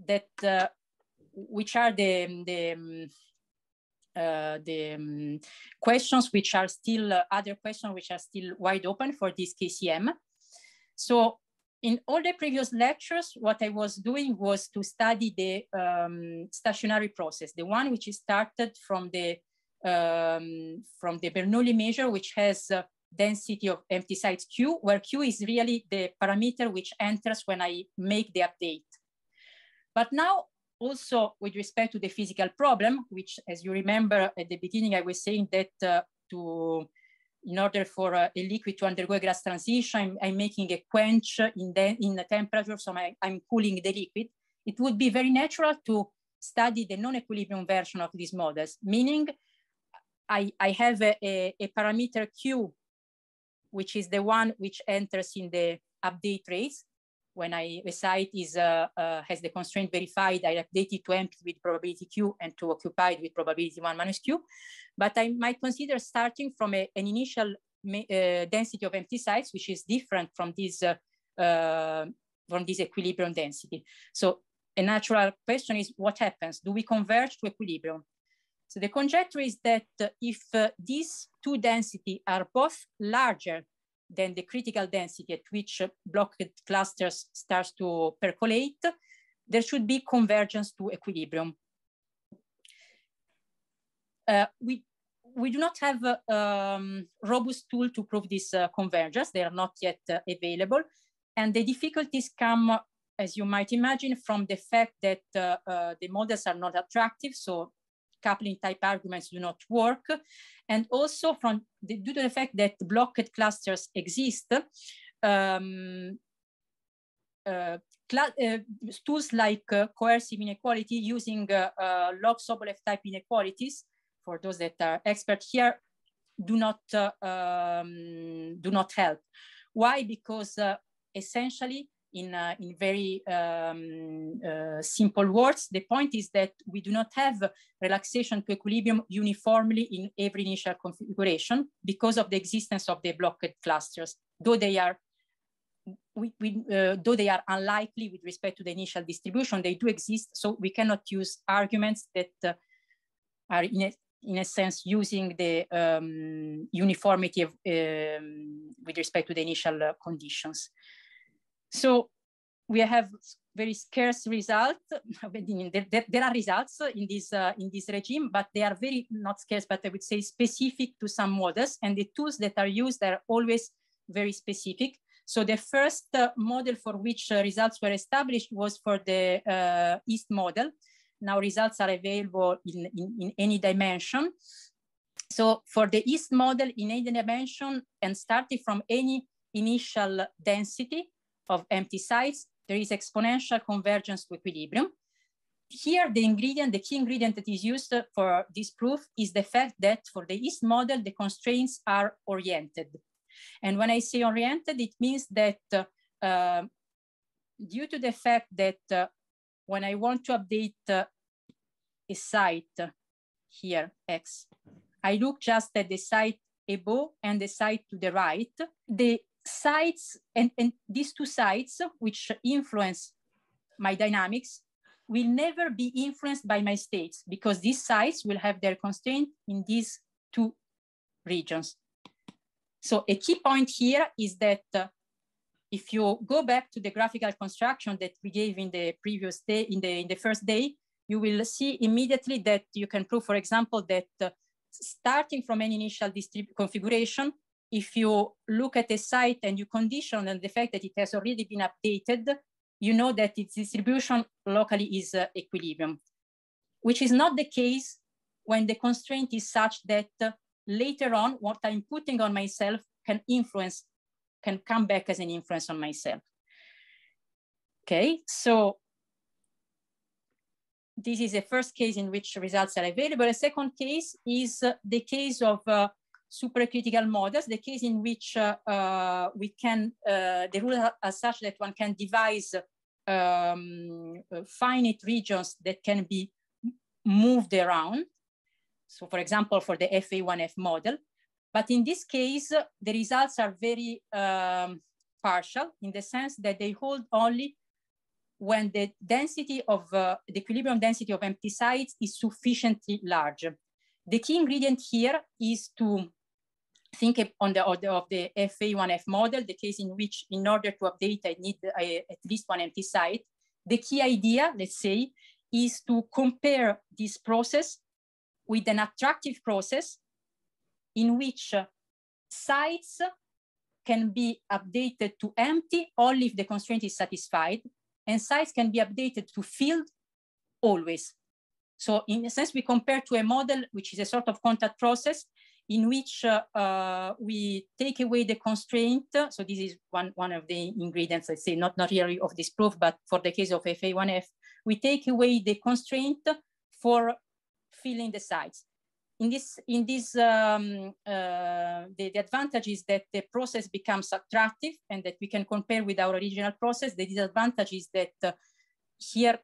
that uh, which are the, the, um, uh, the um, questions which are still, uh, other questions which are still wide open for this KCM. So in all the previous lectures, what I was doing was to study the um, stationary process, the one which is started from the, um, from the Bernoulli measure, which has uh, density of empty sites Q, where Q is really the parameter which enters when I make the update. But now also with respect to the physical problem, which as you remember at the beginning, I was saying that uh, to in order for a, uh, a liquid to undergo a gas transition, I'm, I'm, making a quench in the, in the temperature, so my, I'm cooling the liquid. It would be very natural to study the non-equilibrium version of these models, meaning I, I have a, a, a, parameter Q, which is the one which enters in the update rates when I site is uh, uh, has the constraint verified, I update it to empty with probability Q and to occupied with probability one minus Q. But I might consider starting from a, an initial uh, density of empty sites, which is different from this, uh, uh, from this equilibrium density. So a natural question is what happens? Do we converge to equilibrium? So the conjecture is that if uh, these two density are both larger then the critical density at which blocked clusters starts to percolate, there should be convergence to equilibrium. Uh, we, we do not have a uh, um, robust tool to prove this uh, convergence. They are not yet uh, available. And the difficulties come, as you might imagine, from the fact that uh, uh, the models are not attractive. So coupling type arguments do not work. And also from the, due to the fact that blocked clusters exist, um, uh, uh, tools like uh, coercive inequality using uh, uh, log Sobolev type inequalities, for those that are expert here, do not, uh, um, do not help. Why? Because uh, essentially in, uh, in very um, uh, simple words. The point is that we do not have relaxation to equilibrium uniformly in every initial configuration because of the existence of the blocked clusters, though they are we, we, uh, though they are unlikely with respect to the initial distribution, they do exist. So we cannot use arguments that uh, are in a, in a sense using the um, uniformity of, um, with respect to the initial uh, conditions. So we have very scarce results. there, are results in this, uh, in this regime, but they are very, not scarce, but I would say specific to some models. And the tools that are used are always very specific. So the first uh, model for which uh, results were established was for the uh, EAST model. Now results are available in, in, in, any dimension. So for the EAST model in any dimension and starting from any initial density, of empty sites, there is exponential convergence to equilibrium. Here, the ingredient, the key ingredient that is used for this proof is the fact that for the East model, the constraints are oriented. And when I say oriented, it means that uh, um, due to the fact that uh, when I want to update uh, a site here, X, I look just at the site above and the site to the right, the sites and, and these two sites, which influence my dynamics, will never be influenced by my states because these sites will have their constraint in these two regions. So a key point here is that uh, if you go back to the graphical construction that we gave in the previous day, in the, in the first day, you will see immediately that you can prove, for example, that uh, starting from an initial configuration, if you look at a site and you condition on the fact that it has already been updated, you know that its distribution locally is uh, equilibrium, which is not the case when the constraint is such that uh, later on what I'm putting on myself can influence, can come back as an influence on myself. Okay, so this is the first case in which results are available. A second case is uh, the case of uh, supercritical models, the case in which uh, uh, we can, uh, the rules are such that one can devise um, finite regions that can be moved around. So for example, for the FA1F model, but in this case, the results are very um, partial in the sense that they hold only when the density of uh, the equilibrium density of empty sites is sufficiently large. The key ingredient here is to think on the order of the FA1F model, the case in which in order to update, I need a, at least one empty site. The key idea, let's say, is to compare this process with an attractive process in which uh, sites can be updated to empty only if the constraint is satisfied, and sites can be updated to filled always. So in a sense, we compare to a model which is a sort of contact process in which uh, uh, we take away the constraint. So this is one, one of the ingredients, let's say, not, not really of this proof, but for the case of FA1F, we take away the constraint for filling the sites. In this, in this um, uh, the, the advantage is that the process becomes attractive and that we can compare with our original process. The disadvantage is that uh, here,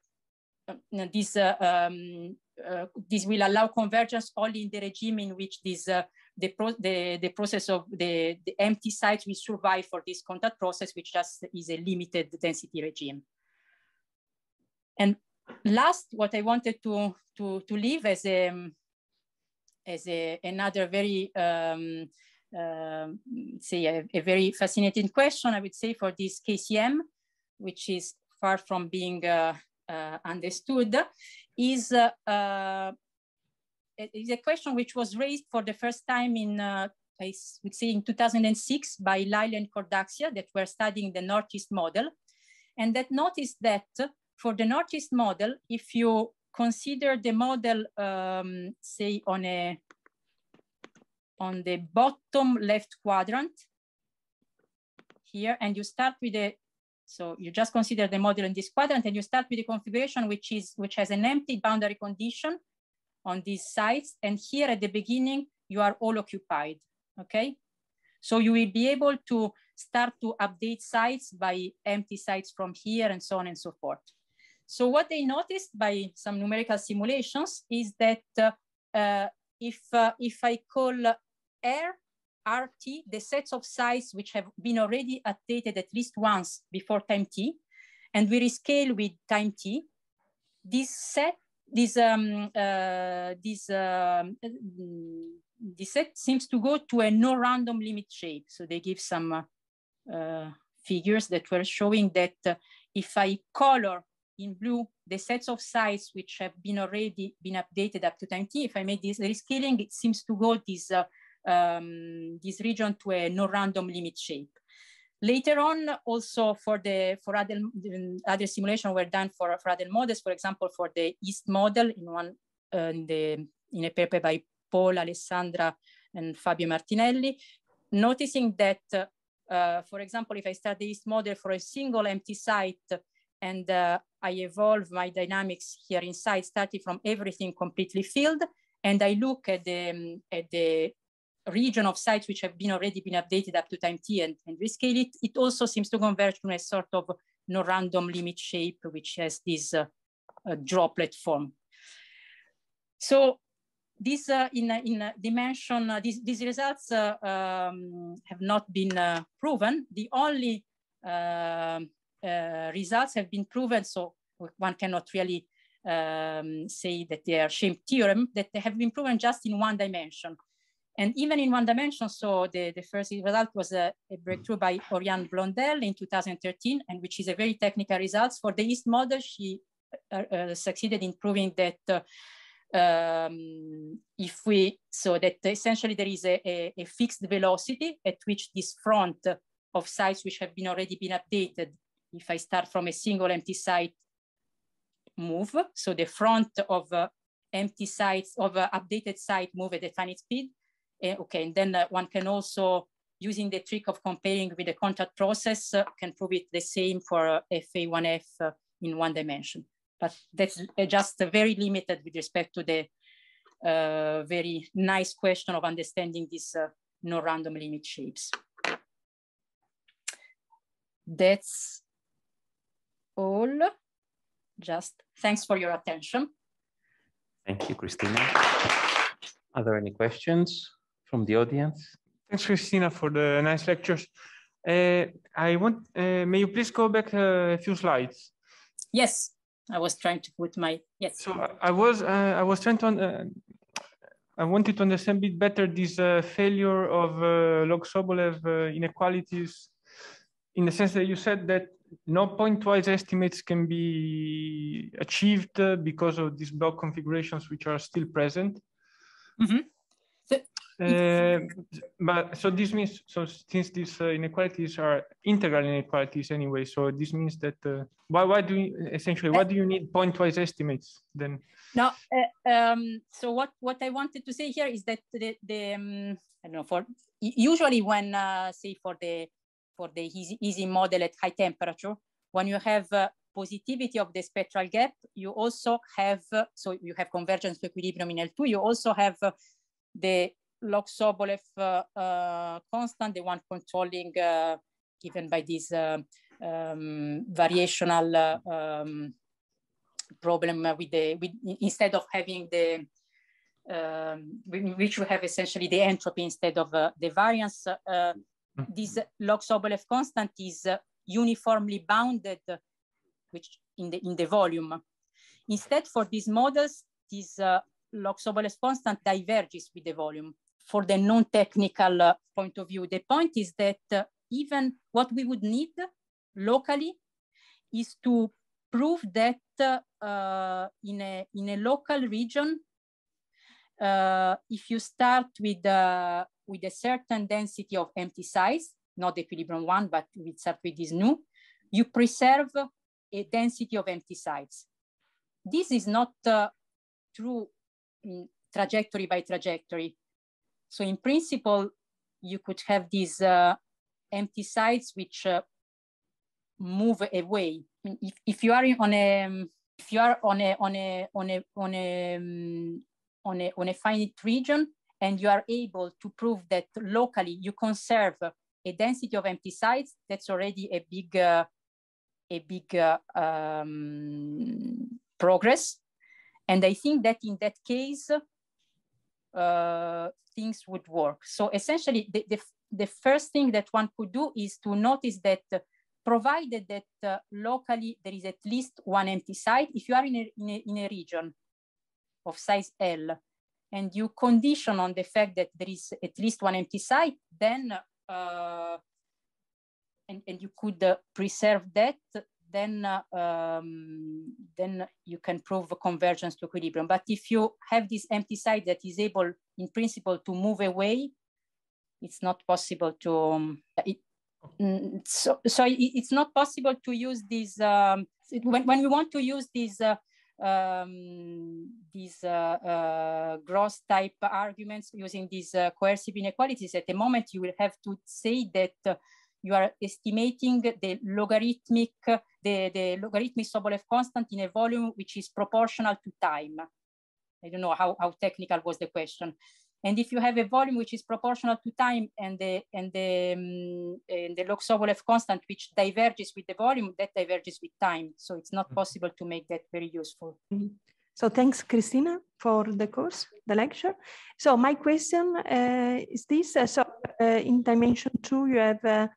uh, this uh, um, uh, this will allow convergence only in the regime in which this, uh, the, pro the, the process of the, the empty sites will survive for this contact process, which just is a limited density regime. And last, what I wanted to, to, to leave as, a, um, as a, another very, um, uh, say, a, a, very fascinating question, I would say, for this KCM, which is far from being uh, uh, understood, is uh, uh, is a question which was raised for the first time in, uh, I would say, in 2006 by Lyle and Cordaxia that were studying the Northeast model. And that noticed that for the Northeast model, if you consider the model, um, say, on, a, on the bottom left quadrant here, and you start with a so you just consider the model in this quadrant and you start with the configuration, which is which has an empty boundary condition on these sites. And here at the beginning, you are all occupied, okay? So you will be able to start to update sites by empty sites from here and so on and so forth. So what they noticed by some numerical simulations is that uh, uh, if, uh, if I call air. RT the sets of size which have been already updated at least once before time t, and we rescale with time t. This set, this um, uh, this um, uh, this set seems to go to a no random limit shape. So they give some uh, uh, figures that were showing that uh, if I color in blue the sets of size which have been already been updated up to time t, if I make this rescaling, it seems to go this uh, um, this region to a non-random limit shape. Later on, also for the for other other um, simulation were done for, for other models. For example, for the East model in one uh, in the in a paper by Paul Alessandra and Fabio Martinelli, noticing that, uh, uh, for example, if I start the East model for a single empty site and uh, I evolve my dynamics here inside, starting from everything completely filled, and I look at the, um, at the region of sites which have been already been updated up to time t and, and rescale it, it also seems to converge to a sort of no random limit shape, which has this uh, uh, droplet form. So this uh, in, in uh, dimension, uh, these, these results uh, um, have not been proven. The only um, results have been proven, so one cannot really um, say that they are shape theorem, that they have been proven just in one dimension. And even in one dimension, so the, the first result was a, a hmm. breakthrough by Oriane Blondel in 2013, and which is a very technical result. For the EAST model, she uh, uh, succeeded in proving that uh, um, if we, so that essentially there is a, a, a, fixed velocity at which this front of sites which have been already been updated, if I start from a single empty site, move. So the front of uh, empty sites of uh, updated site move at a finite speed. Eh, okay, and then uh, one can also, using the trick of comparing with the contact process, uh, can prove it the same for FA1F uh, in one dimension. But that's just very limited with respect to the uh, very nice question of understanding these uh, non-random limit shapes. That's all. Just thanks for your attention. Thank you, Christina. Are there any questions? from the audience? Thanks, Christina, for the nice lectures. Uh, I want, uh, may you please go back a few slides? Yes, I was trying to put my, yes. So I, was, uh, I was trying to, uh, I wanted to understand a bit better this uh, failure of uh, Log-Sobolev inequalities in the sense that you said that no pointwise estimates can be achieved because of these block configurations which are still present. Mm -hmm. Uh, but so this means so since these uh, inequalities are integral inequalities anyway, so this means that uh, why why do you, essentially why do you need pointwise estimates then? No, uh, um, so what what I wanted to say here is that the, the um, I don't know for usually when uh, say for the for the easy, easy model at high temperature, when you have positivity of the spectral gap, you also have so you have convergence to equilibrium in L2. You also have the log Sobolev uh, uh, constant, the one controlling uh, given by this um, variational um, problem with the, with, instead of having the, um, which we have essentially the entropy instead of uh, the variance. Uh, mm-hmm. this log Sobolev constant is uh, uniformly bounded, which in the in the volume. Instead, for these models, this uh, log Sobolev constant diverges with the volume for the non-technical uh, point of view. The point is that uh, even what we would need locally is to prove that uh, uh in, a, in a local region, uh, if you start with, uh, with a certain density of empty size, not the equilibrium one, but we start with this new, you preserve a density of empty sites. This is not true in trajectory by trajectory so in principle, you could have these uh, empty sites which uh, move away. If, if you are on a if you are on a on a on a on a um, on a on a finite region and you are able to prove that locally you conserve a density of empty sites, that's already a big uh, a big uh, um, progress. And I think that in that case, uh, things would work. So essentially, the, the, the, first thing that one could do is to notice that uh, provided that uh, locally there is at least one empty site, if you are in a, in a, in, a, region of size L and you condition on the fact that there is at least one empty site, then uh, and, and you could uh, preserve that, then uh, um, then you can prove convergence to equilibrium. But if you have this empty side that is able, in principle, to move away, it's not possible to. Um, it, mm, so, so it's not possible to use these um, when, when we want to use these uh, um, these uh, uh, gross type arguments using these uh, coercive inequalities. At the moment, you will have to say that uh, you are estimating the logarithmic, the, the logarithmic Sobolev constant in a volume which is proportional to time. I don't know how, how technical was the question. And if you have a volume which is proportional to time and the, and the, um, and the log Sobolev constant, which diverges with the volume, that diverges with time. So it's not mm-hmm. possible to make that very useful. Mm-hmm. So thanks, Christina, for the course, the lecture. So my question uh, is this. Uh, so uh, in dimension two, you have uh,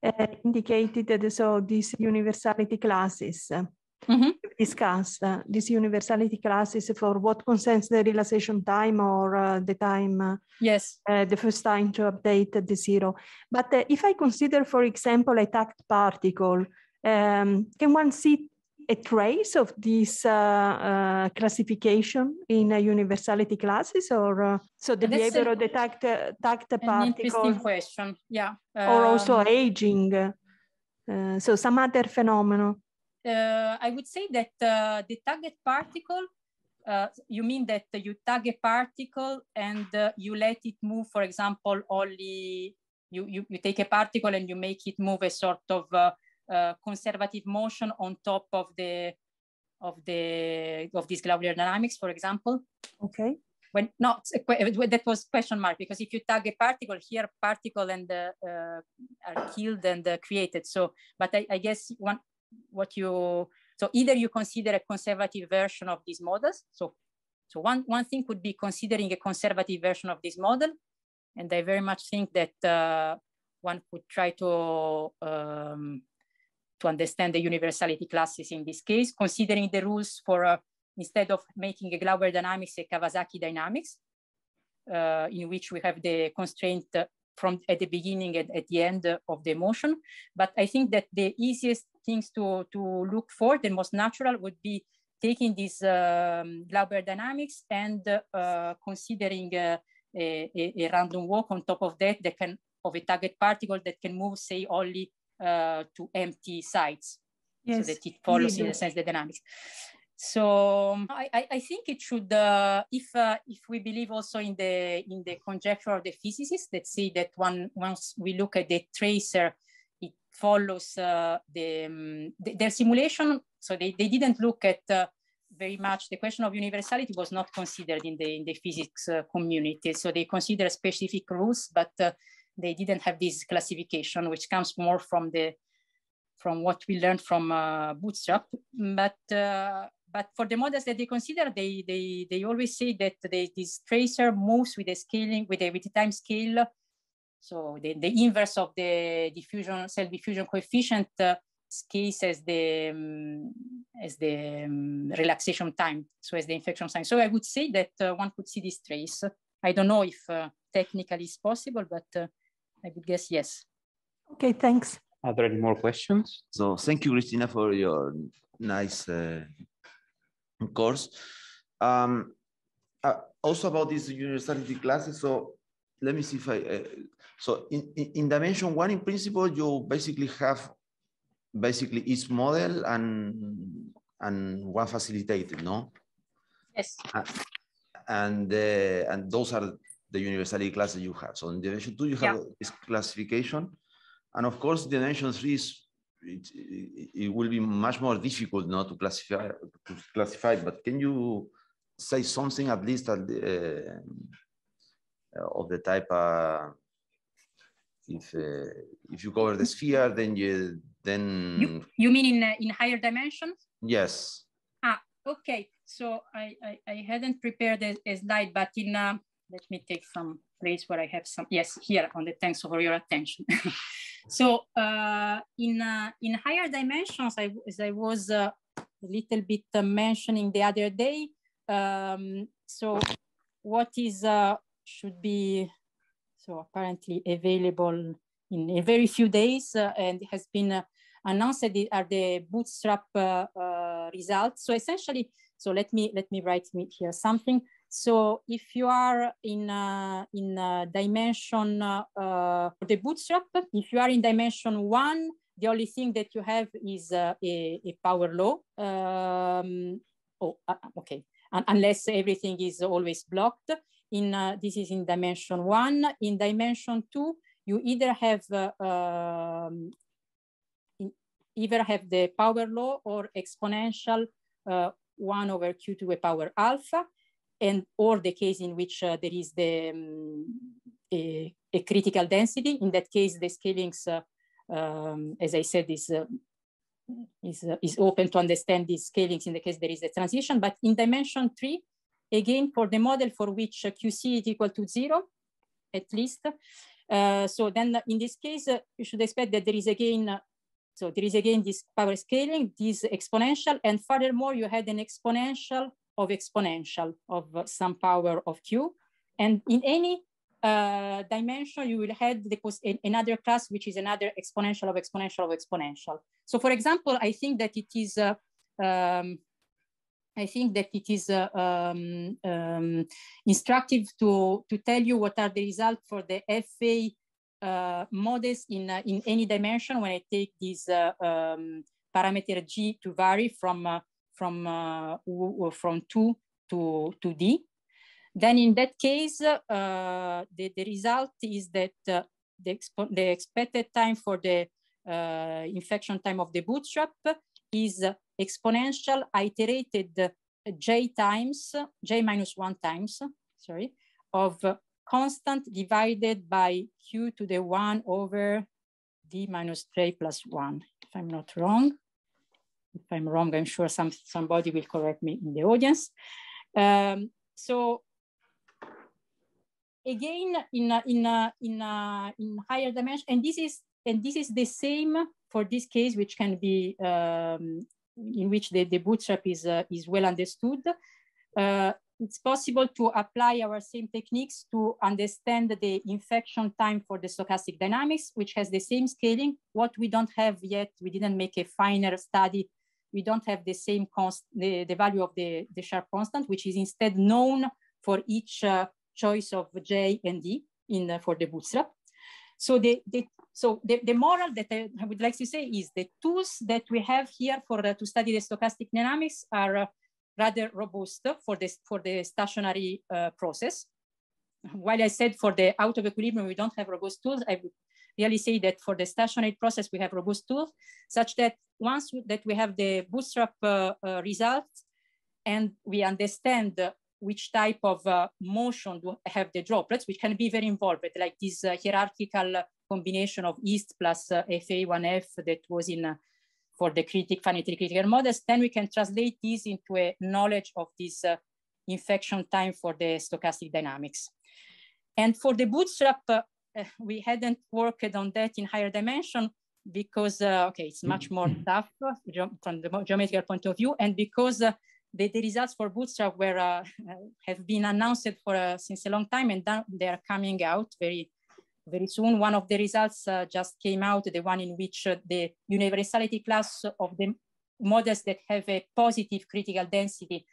uh, indicated so these universality classes. Mm mm-hmm. -hmm. Discuss uh, these universality classes for what concerns the realization time or uh, the time, uh, yes, the first time to update the zero. But if I consider, for example, a tact particle, um, can one see a trace of this uh, uh, classification in a universality classes or uh, so the behavior of the tact, tact an particles? Interesting question, yeah. or um, also aging, uh, so some other phenomena. Uh, I would say that the target particle uh, you mean that you tag a particle and uh, you let it move, for example, only you, you, you, take a particle and you make it move a sort of uh, uh, conservative motion on top of the of the of these globular dynamics, for example. Okay. When not uh, that was question mark because if you tag a particle here, particle and uh, uh, are killed and uh, created. So, but I, I guess one what you so either you consider a conservative version of these models. So, so one one thing could be considering a conservative version of this model, and I very much think that one could try to um, to understand the universality classes in this case, considering the rules for, uh, instead of making a Glauber dynamics, a Kawasaki dynamics, uh, in which we have the constraint uh, from at the beginning and at the end of the motion. But I think that the easiest things to, to look for, the most natural would be taking this um, Glauber dynamics and uh, considering uh, a, a, a random walk on top of that that can of a target particle that can move, say, only uh, to empty sites yes. so that it follows really. in a sense the dynamics. So um, I, I think it should, uh, if uh, if we believe also in the in the conjecture of the physicists that say that one once we look at the tracer, it follows uh, the, um, the, their simulation. So they, they didn't look at uh, very much the question of universality was not considered in the in the physics uh, community so they consider specific rules but uh, they didn't have this classification, which comes more from the from what we learned from uh, Bootstrap. But uh, but for the models that they consider, they they they always say that they, this tracer moves with the scaling with the with time scale. So the, the inverse of the diffusion cell diffusion coefficient uh, scales as the um, as the um, relaxation time, so as the infection time. So I would say that uh, one could see this trace. I don't know if uh, technically it's possible, but uh, I would guess yes. Okay, thanks. Are there any more questions? So thank you, Christina, for your nice uh, course. Um, uh, also about these university classes, so let me see if I, uh, so in, in, in dimension one, in principle, you basically have basically each model and and one facilitated, no? Yes. Uh, and uh, and those are the universality class that you have. So in dimension two, you have yeah. classification. And of course, dimension three is, it, it, will be much more difficult not to classify, to classify, but can you say something at least at the, uh, of the type, uh, if, uh, if you cover the sphere, then you, then. You, you mean in, in higher dimensions? Yes. Ah, okay. So I, I, I hadn't prepared a, a slide, but in, uh, let me take some place where I have some, yes, here on the thanks for your attention. so uh, in, uh, in higher dimensions, I, as I was uh, a little bit uh, mentioning the other day, um, so what is, uh, should be, so apparently available in a very few days uh, and has been announced are the bootstrap results. So essentially, so let me, let me write here something. So if you are in uh, in uh, dimension uh, the bootstrap, if you are in dimension one, the only thing that you have is uh, a, a, power law. Um, oh, uh, uh, okay. Un unless everything is always blocked. In this is in dimension one. In dimension two, you either have um, either have the power law or exponential one over q to the power alpha and or the case in which uh, there is the um, a, a, critical density. In that case, the scalings, uh, um, as I said, is uh, is, uh, is open to understand these scalings in the case there is a transition. But in dimension three, again, for the model for which uh, QC is equal to zero, at least. Uh, so then in this case, you should expect that there is again so there is again this power scaling, this exponential, and furthermore, you had an exponential of exponential of some power of q. And in any uh, dimension, you will have the another class, which is another exponential of exponential of exponential. So for example, I think that it is, uh, um, I think that it is uh, um, um, instructive to, to tell you what are the results for the FA uh, models in, uh, in any dimension when I take this uh, um, parameter G to vary from from, uh, from 2 to, to D. Then in that case, uh, the, the result is that uh, the, the expected time for the uh, infection time of the bootstrap is exponential iterated j times, j minus one times, sorry, of constant divided by q to the one over d minus j plus one, if I'm not wrong if I'm wrong, I'm sure some, somebody will correct me in the audience. Um, so again, in a, in in in higher dimension, and this is and this is the same for this case, which can be um, in which the, the bootstrap is uh, is well understood. Uh, it's possible to apply our same techniques to understand the infection time for the stochastic dynamics, which has the same scaling. What we don't have yet, we didn't make a finer study we don't have the same const, the, the value of the, the sharp constant, which is instead known for each uh, choice of J and D in uh, for the bootstrap. So the, the so the, the moral that I, I would like to say is the tools that we have here for uh, to study the stochastic dynamics are uh, rather robust for this for the stationary uh, process. While I said for the out of equilibrium we don't have robust tools, I would really say that for the stationary process, we have robust tools such that once that we have the bootstrap uh, uh, results and we understand uh, which type of uh, motion do have the droplets, which can be very involved, like this uh, hierarchical combination of EAST plus FA1F uh, that was in for the critic, finitely critical models, then we can translate this into a knowledge of this infection time for the stochastic dynamics. And for the bootstrap we hadn't worked on that in higher dimension because, uh, okay, it's much more mm-hmm. tough from the geometrical point of view and because uh, the, the, results for Bootstrap were uh, have been announced for uh, since a long time, and they are coming out very very soon. One of the results uh, just came out, the one in which uh, the universality class of the models that have a positive critical density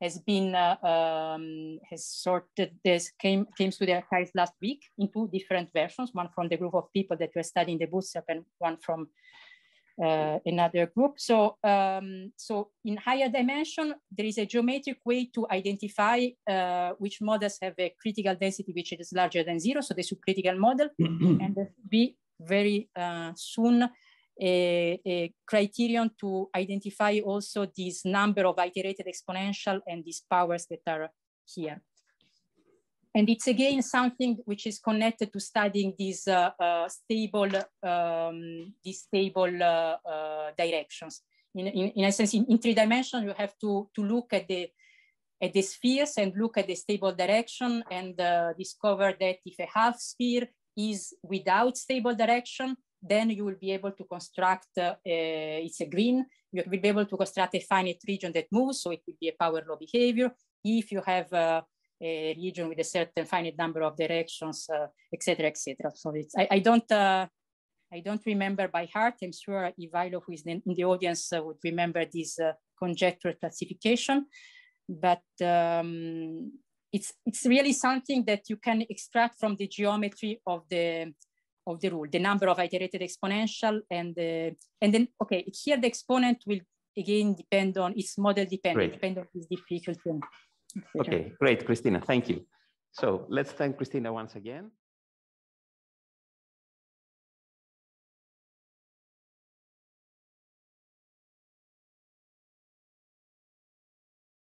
has been uh, um, has sorted this came came to the archives last week in two different versions one from the group of people that were studying the bootstrap and one from uh, another group so um, so in higher dimension there is a geometric way to identify uh, which models have a critical density which is larger than zero so the subcritical model and be very uh, soon a uh, uh, criterion to identify also this number of iterated exponential and these powers that are here. And it's again something which is connected to studying these uh, uh, stable, um, these stable uh, uh directions. In, in, in sense, in, in three dimensions, you have to, to look at the, at the spheres and look at the stable direction and discover that if a half sphere is without stable direction, then you will be able to construct, uh, it's a green, you will be able to construct a finite region that moves, so it will be a power law behavior. If you have uh, a region with a certain finite number of directions, etc., uh, etc. Et so it's, I, I don't, uh, I don't remember by heart. I'm sure Ivailo, who is in the audience, uh, would remember this conjecture classification, but um, it's, it's really something that you can extract from the geometry of the of the rule, the number of iterated exponential and the, and then, okay, here the exponent will again depend on its model dependent, depend on its difficulty. Okay, great, Christina, thank you. So let's thank Christina once again.